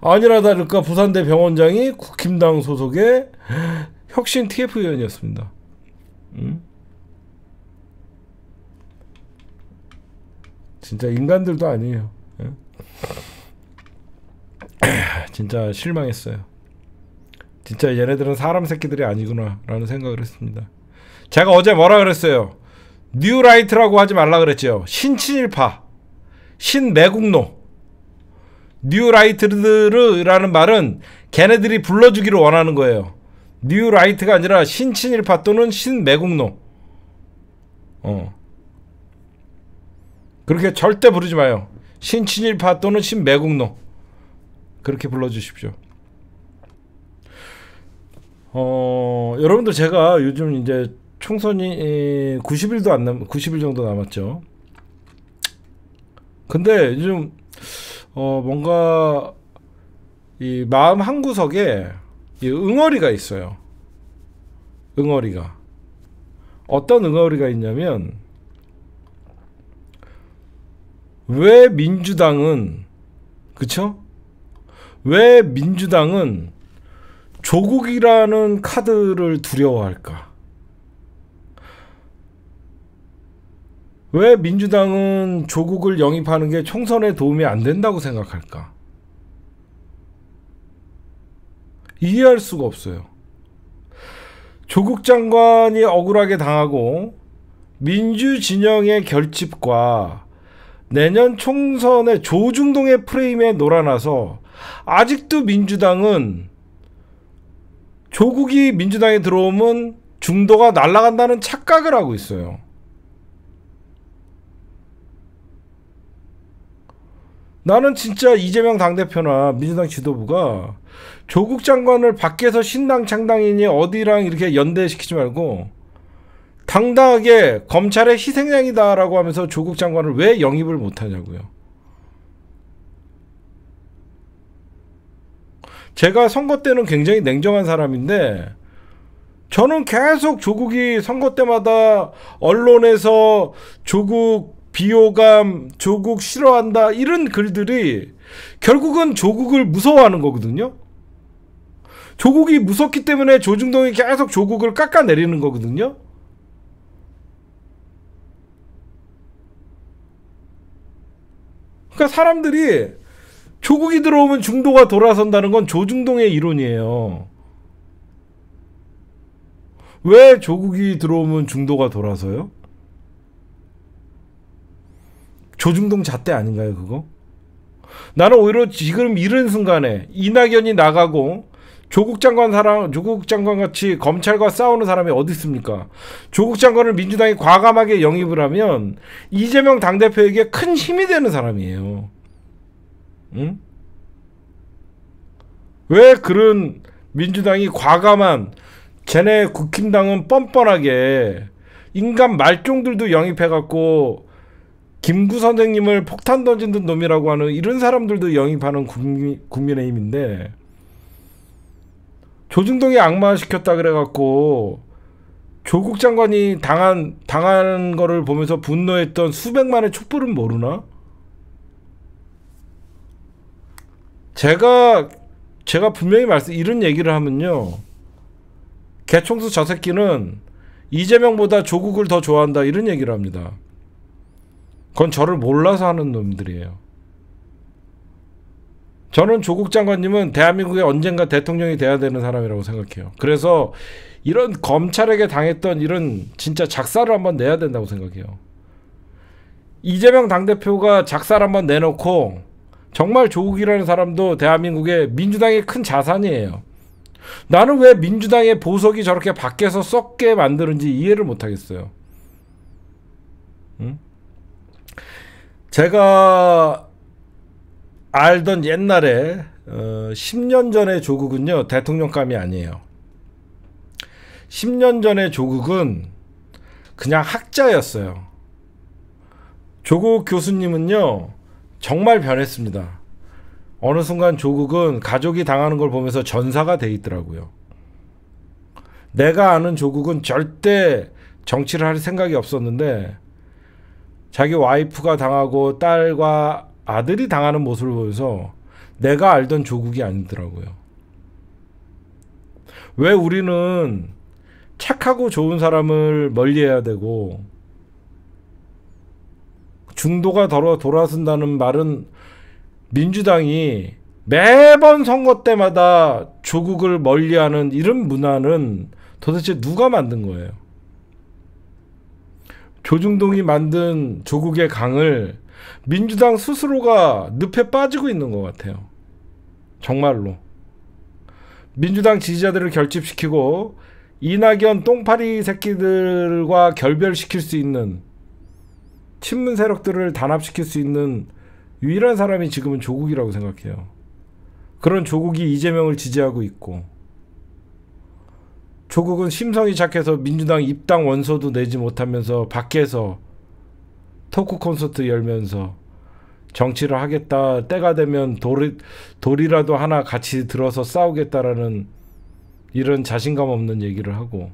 아니라 다를까 부산대병원장이 국힘당 소속의 혁신 TF위원이었습니다. 응? 음? 진짜 인간들도 아니에요. 예? 진짜 실망했어요. 진짜 얘네들은 사람 새끼들이 아니구나라는 생각을 했습니다. 제가 어제 뭐라 그랬어요? 뉴라이트라고 하지 말라 그랬죠. 신친일파, 신매국노. 뉴라이트르라는 말은 걔네들이 불러주기를 원하는 거예요. 뉴라이트가 아니라 신친일파 또는 신매국노. 어. 그렇게 절대 부르지 마요. 신친일파 또는 신매국노 그렇게 불러주십시오. 어, 여러분들 제가 요즘 이제 총선이 90일도 안 남, 90일 정도 남았죠. 근데 요즘 어, 뭔가 이 마음 한 구석에 이 응어리가 있어요. 응어리가 어떤 응어리가 있냐면 왜 민주당은 그쵸? 왜 민주당은 조국이라는 카드를 두려워할까? 왜 민주당은 조국을 영입하는 게 총선에 도움이 안 된다고 생각할까? 이해할 수가 없어요. 조국 장관이 억울하게 당하고 민주 진영의 결집과 내년 총선에 조중동의 프레임에 놀아나서 아직도 민주당은 조국이 민주당에 들어오면 중도가 날아간다는 착각을 하고 있어요. 나는 진짜 이재명 당대표나 민주당 지도부가 조국 장관을 밖에서 신당 창당이니 어디랑 이렇게 연대시키지 말고 당당하게 검찰의 희생양이다라고 하면서 조국 장관을 왜 영입을 못하냐고요. 제가 선거 때는 굉장히 냉정한 사람인데 저는 계속 조국이 선거 때마다 언론에서 조국 비호감, 조국 싫어한다 이런 글들이 결국은 조국을 무서워하는 거거든요. 조국이 무섭기 때문에 조중동이 계속 조국을 깎아내리는 거거든요. 그러니까 사람들이 조국이 들어오면 중도가 돌아선다는 건 조중동의 이론이에요. 왜 조국이 들어오면 중도가 돌아서요? 조중동 잣대 아닌가요, 그거? 나는 오히려 지금 이른 순간에 이낙연이 나가고 조국 장관 사람, 조국 장관 같이 검찰과 싸우는 사람이 어디 있습니까? 조국 장관을 민주당이 과감하게 영입을 하면 이재명 당대표에게 큰 힘이 되는 사람이에요. 응? 왜 그런 민주당이 과감한 쟤네 국힘당은 뻔뻔하게 인간 말종들도 영입해갖고 김구 선생님을 폭탄 던진 듯 놈이라고 하는 이런 사람들도 영입하는 국민, 국민의힘인데 조중동이 악마시켰다 그래갖고 조국 장관이 당한 당한 거를 보면서 분노했던 수백만의 촛불은 모르나? 제가 제가 분명히 말씀 이런 얘기를 하면요. 개총수 저 새끼는 이재명보다 조국을 더 좋아한다 이런 얘기를 합니다. 그건 저를 몰라서 하는 놈들이에요. 저는 조국 장관님은 대한민국에 언젠가 대통령이 돼야 되는 사람이라고 생각해요. 그래서 이런 검찰에게 당했던 이런 진짜 작사를 한번 내야 된다고 생각해요. 이재명 당대표가 작사를 한번 내놓고 정말 조국이라는 사람도 대한민국의 민주당의 큰 자산이에요. 나는 왜 민주당의 보석이 저렇게 밖에서 썩게 만드는지 이해를 못하겠어요. 응? 제가 알던 옛날에 어, 10년 전에 조국은요 대통령감이 아니에요. 10년 전에 조국은 그냥 학자였어요. 조국 교수님은요 정말 변했습니다. 어느 순간 조국은 가족이 당하는 걸 보면서 전사가 돼 있더라고요. 내가 아는 조국은 절대 정치를 할 생각이 없었는데 자기 와이프가 당하고 딸과 아들이 당하는 모습을 보여서 내가 알던 조국이 아니더라고요. 왜 우리는 착하고 좋은 사람을 멀리해야 되고 중도가 더러 돌아선다는 말은 민주당이 매번 선거 때마다 조국을 멀리하는 이런 문화는 도대체 누가 만든 거예요? 조중동이 만든 조국의 강을 민주당 스스로가 늪에 빠지고 있는 것 같아요. 정말로. 민주당 지지자들을 결집시키고 이낙연 똥파리 새끼들과 결별시킬 수 있는 친문 세력들을 단합시킬 수 있는 유일한 사람이 지금은 조국이라고 생각해요. 그런 조국이 이재명을 지지하고 있고 조국은 심성이 착해서 민주당 입당 원서도 내지 못하면서 밖에서 토크 콘서트 열면서 정치를 하겠다 때가 되면 돌이, 돌이라도 하나 같이 들어서 싸우겠다라는 이런 자신감 없는 얘기를 하고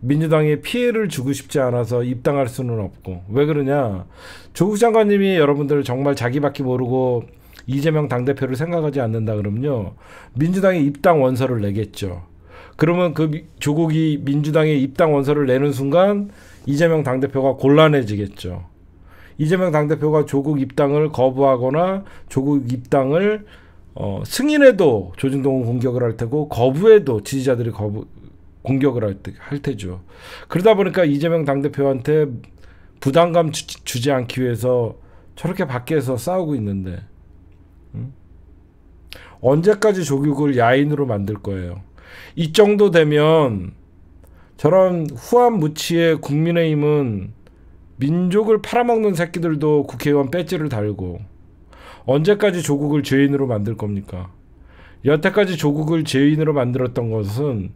민주당에 피해를 주고 싶지 않아서 입당할 수는 없고 왜 그러냐 조국 장관님이 여러분들 정말 자기밖에 모르고 이재명 당대표를 생각하지 않는다 그러면요 민주당에 입당 원서를 내겠죠 그러면 그 조국이 민주당에 입당 원서를 내는 순간 이재명 당대표가 곤란해지겠죠. 이재명 당대표가 조국 입당을 거부하거나 조국 입당을 어, 승인해도 조진동은 공격을 할 테고 거부해도 지지자들이 거부 공격을 할, 테, 할 테죠. 그러다 보니까 이재명 당대표한테 부담감 주, 주지 않기 위해서 저렇게 밖에서 싸우고 있는데 음? 언제까지 조국을 야인으로 만들 거예요. 이 정도 되면 저런 후한무치의 국민의힘은 민족을 팔아먹는 새끼들도 국회의원 배지를 달고 언제까지 조국을 죄인으로 만들 겁니까? 여태까지 조국을 죄인으로 만들었던 것은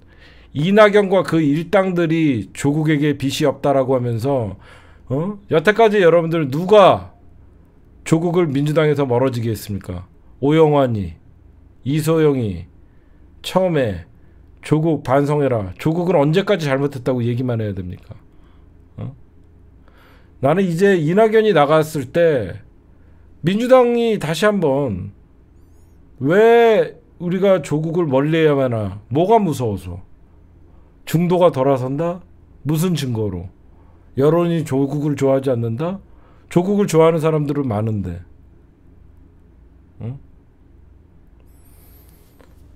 이낙연과 그 일당들이 조국에게 빚이 없다라고 하면서 어? 여태까지 여러분들 누가 조국을 민주당에서 멀어지게 했습니까? 오영환이, 이소영이, 처음에 조국 반성해라. 조국은 언제까지 잘못했다고 얘기만 해야 됩니까? 어? 나는 이제 이낙연이 나갔을 때 민주당이 다시 한번 왜 우리가 조국을 멀리해야 하나? 뭐가 무서워서? 중도가 덜아선다? 무슨 증거로? 여론이 조국을 좋아하지 않는다? 조국을 좋아하는 사람들은 많은데. 응? 어?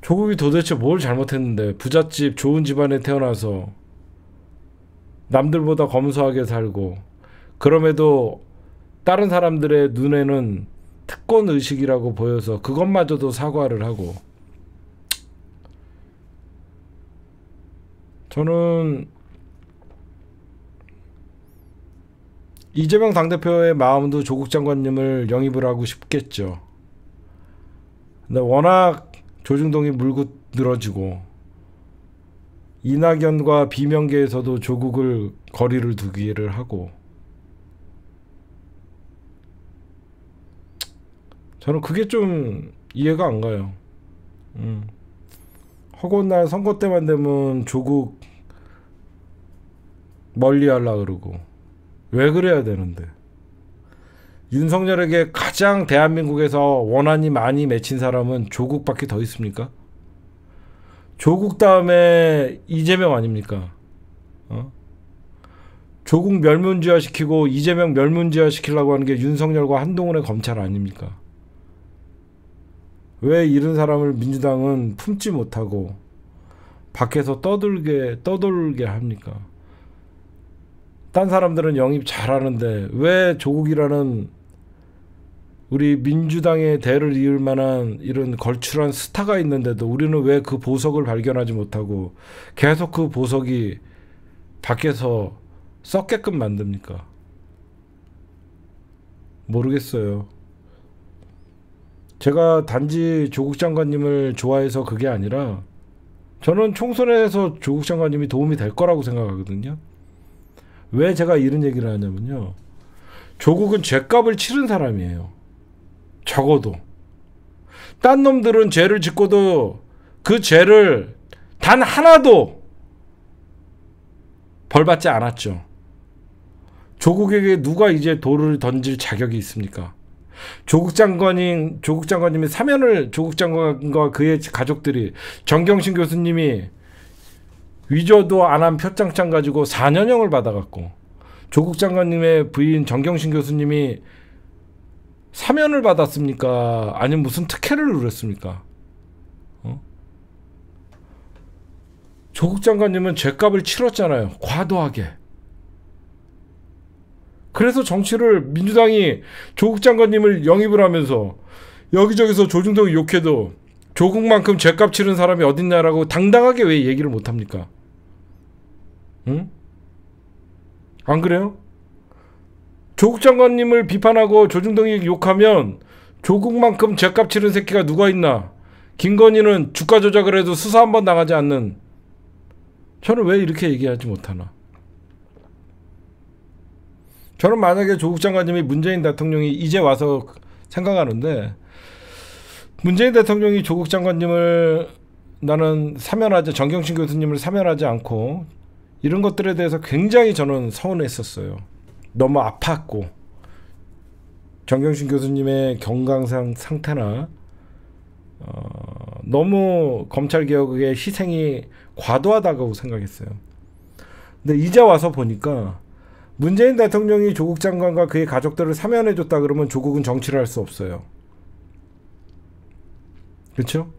조국이 도대체 뭘 잘못했는데 부잣집 좋은 집안에 태어나서 남들보다 검소하게 살고 그럼에도 다른 사람들의 눈에는 특권 의식이라고 보여서 그것마저도 사과를 하고 저는 이재명 당대표의 마음도 조국 장관님을 영입을 하고 싶겠죠. 근데 워낙 조중동이 물고 늘어지고 이낙연과 비명계에서도 조국을 거리를 두기를 하고 저는 그게 좀 이해가 안 가요. 음. 허고날 선거 때만 되면 조국 멀리 하려 그러고 왜 그래야 되는데 윤석열에게 가장 대한민국에서 원한이 많이 맺힌 사람은 조국밖에 더 있습니까? 조국 다음에 이재명 아닙니까? 어? 조국 멸문지화 시키고 이재명 멸문지화 시키려고 하는 게 윤석열과 한동훈의 검찰 아닙니까? 왜 이런 사람을 민주당은 품지 못하고 밖에서 떠들게 떠돌게 합니까? 딴 사람들은 영입 잘하는데 왜 조국이라는 우리 민주당의 대를 이을 만한 이런 걸출한 스타가 있는데도 우리는 왜 그 보석을 발견하지 못하고 계속 그 보석이 밖에서 썩게끔 만듭니까? 모르겠어요. 제가 단지 조국 장관님을 좋아해서 그게 아니라 저는 총선에서 조국 장관님이 도움이 될 거라고 생각하거든요. 왜 제가 이런 얘기를 하냐면요. 조국은 죄값을 치른 사람이에요. 적어도 딴 놈들은 죄를 짓고도 그 죄를 단 하나도 벌받지 않았죠. 조국에게 누가 이제 돌을 던질 자격이 있습니까? 조국 장관인 조국 장관님의 사면을 조국 장관과 그의 가족들이 정경심 교수님이 위조도 안 한 표창장 가지고 4년형을 받아갔고 조국 장관님의 부인 정경심 교수님이 사면을 받았습니까? 아니면 무슨 특혜를 누렸습니까? 어? 조국 장관님은 죄값을 치렀잖아요. 과도하게. 그래서 정치를 민주당이 조국 장관님을 영입을 하면서 여기저기서 조중동이 욕해도 조국만큼 죄값 치른 사람이 어딨냐라고 당당하게 왜 얘기를 못합니까? 응? 안 그래요? 조국 장관님을 비판하고 조중동이 욕하면 조국만큼 죗값 치른 새끼가 누가 있나? 김건희는 주가 조작을 해도 수사 한번 나가지 않는 저는 왜 이렇게 얘기하지 못하나? 저는 만약에 조국 장관님이 문재인 대통령이 이제 와서 생각하는데 문재인 대통령이 조국 장관님을 나는 사면하지 정경심 교수님을 사면하지 않고 이런 것들에 대해서 굉장히 저는 서운했었어요. 너무 아팠고 정경심 교수님의 경강상 상태나 어, 너무 검찰 개혁의 희생이 과도하다고 생각했어요. 근데 이제 와서 보니까 문재인 대통령이 조국 장관과 그의 가족들을 사면해 줬다 그러면 조국은 정치를 할 수 없어요. 그렇죠?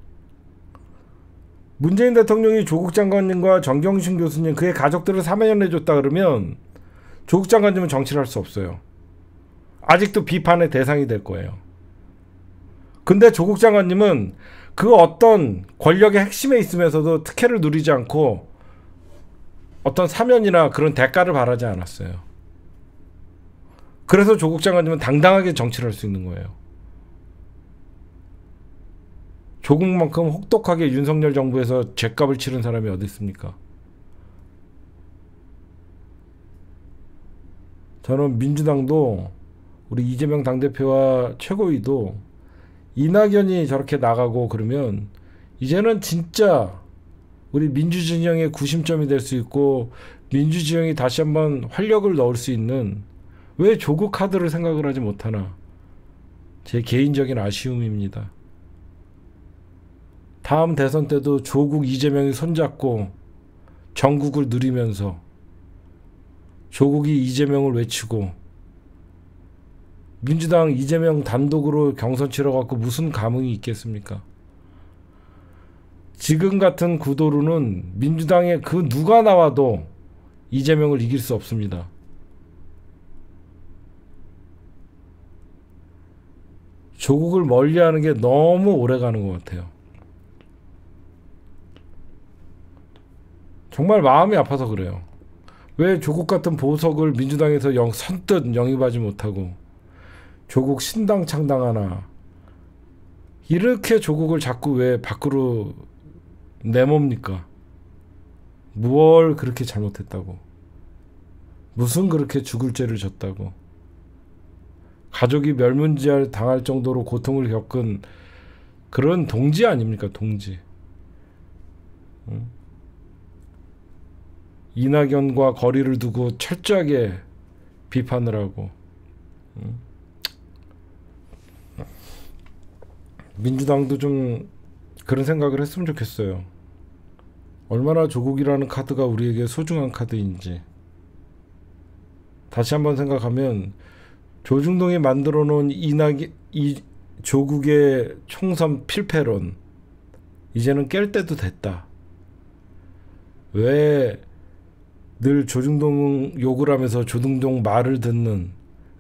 문재인 대통령이 조국 장관님과 정경심 교수님 그의 가족들을 사면해 줬다 그러면 조국 장관님은 정치를 할 수 없어요. 아직도 비판의 대상이 될 거예요. 근데 조국 장관님은 그 어떤 권력의 핵심에 있으면서도 특혜를 누리지 않고 어떤 사면이나 그런 대가를 바라지 않았어요. 그래서 조국 장관님은 당당하게 정치를 할 수 있는 거예요. 조국만큼 혹독하게 윤석열 정부에서 죗값을 치른 사람이 어디 있습니까? 저는 민주당도 우리 이재명 당대표와 최고위도 이낙연이 저렇게 나가고 그러면 이제는 진짜 우리 민주진영의 구심점이 될 수 있고 민주진영이 다시 한번 활력을 넣을 수 있는 왜 조국 카드를 생각을 하지 못하나 제 개인적인 아쉬움입니다. 다음 대선 때도 조국 이재명이 손잡고 전국을 누리면서 조국이 이재명을 외치고 민주당 이재명 단독으로 경선 치러갖고 무슨 감흥이 있겠습니까? 지금 같은 구도로는 민주당에그 누가 나와도 이재명을 이길 수 없습니다. 조국을 멀리 하는 게 너무 오래 가는 것 같아요. 정말 마음이 아파서 그래요. 왜 조국 같은 보석을 민주당에서 영 선뜻 영입하지 못하고 조국 신당 창당하나 이렇게 조국을 자꾸 왜 밖으로 내몹니까 무얼 그렇게 잘못했다고? 무슨 그렇게 죽을 죄를 졌다고? 가족이 멸문지할 당할 정도로 고통을 겪은 그런 동지 아닙니까? 동지. 응? 이낙연과 거리를 두고 철저하게 비판을 하고 음. 민주당도 좀 그런 생각을 했으면 좋겠어요. 얼마나 조국이라는 카드가 우리에게 소중한 카드인지 다시 한번 생각하면 조중동이 만들어 놓은 이낙 이 조국의 총선 필패론 이제는 깰 때도 됐다. 왜늘 조중동 욕을 하면서 조중동 말을 듣는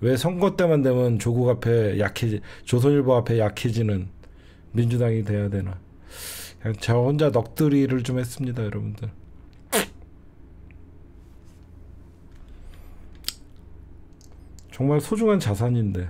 왜 선거 때만 되면 조국 앞에 약해 조선일보 앞에 약해지는 민주당이 돼야 되나 그냥 저 혼자 넋두리를 좀 했습니다 여러분들 정말 소중한 자산인데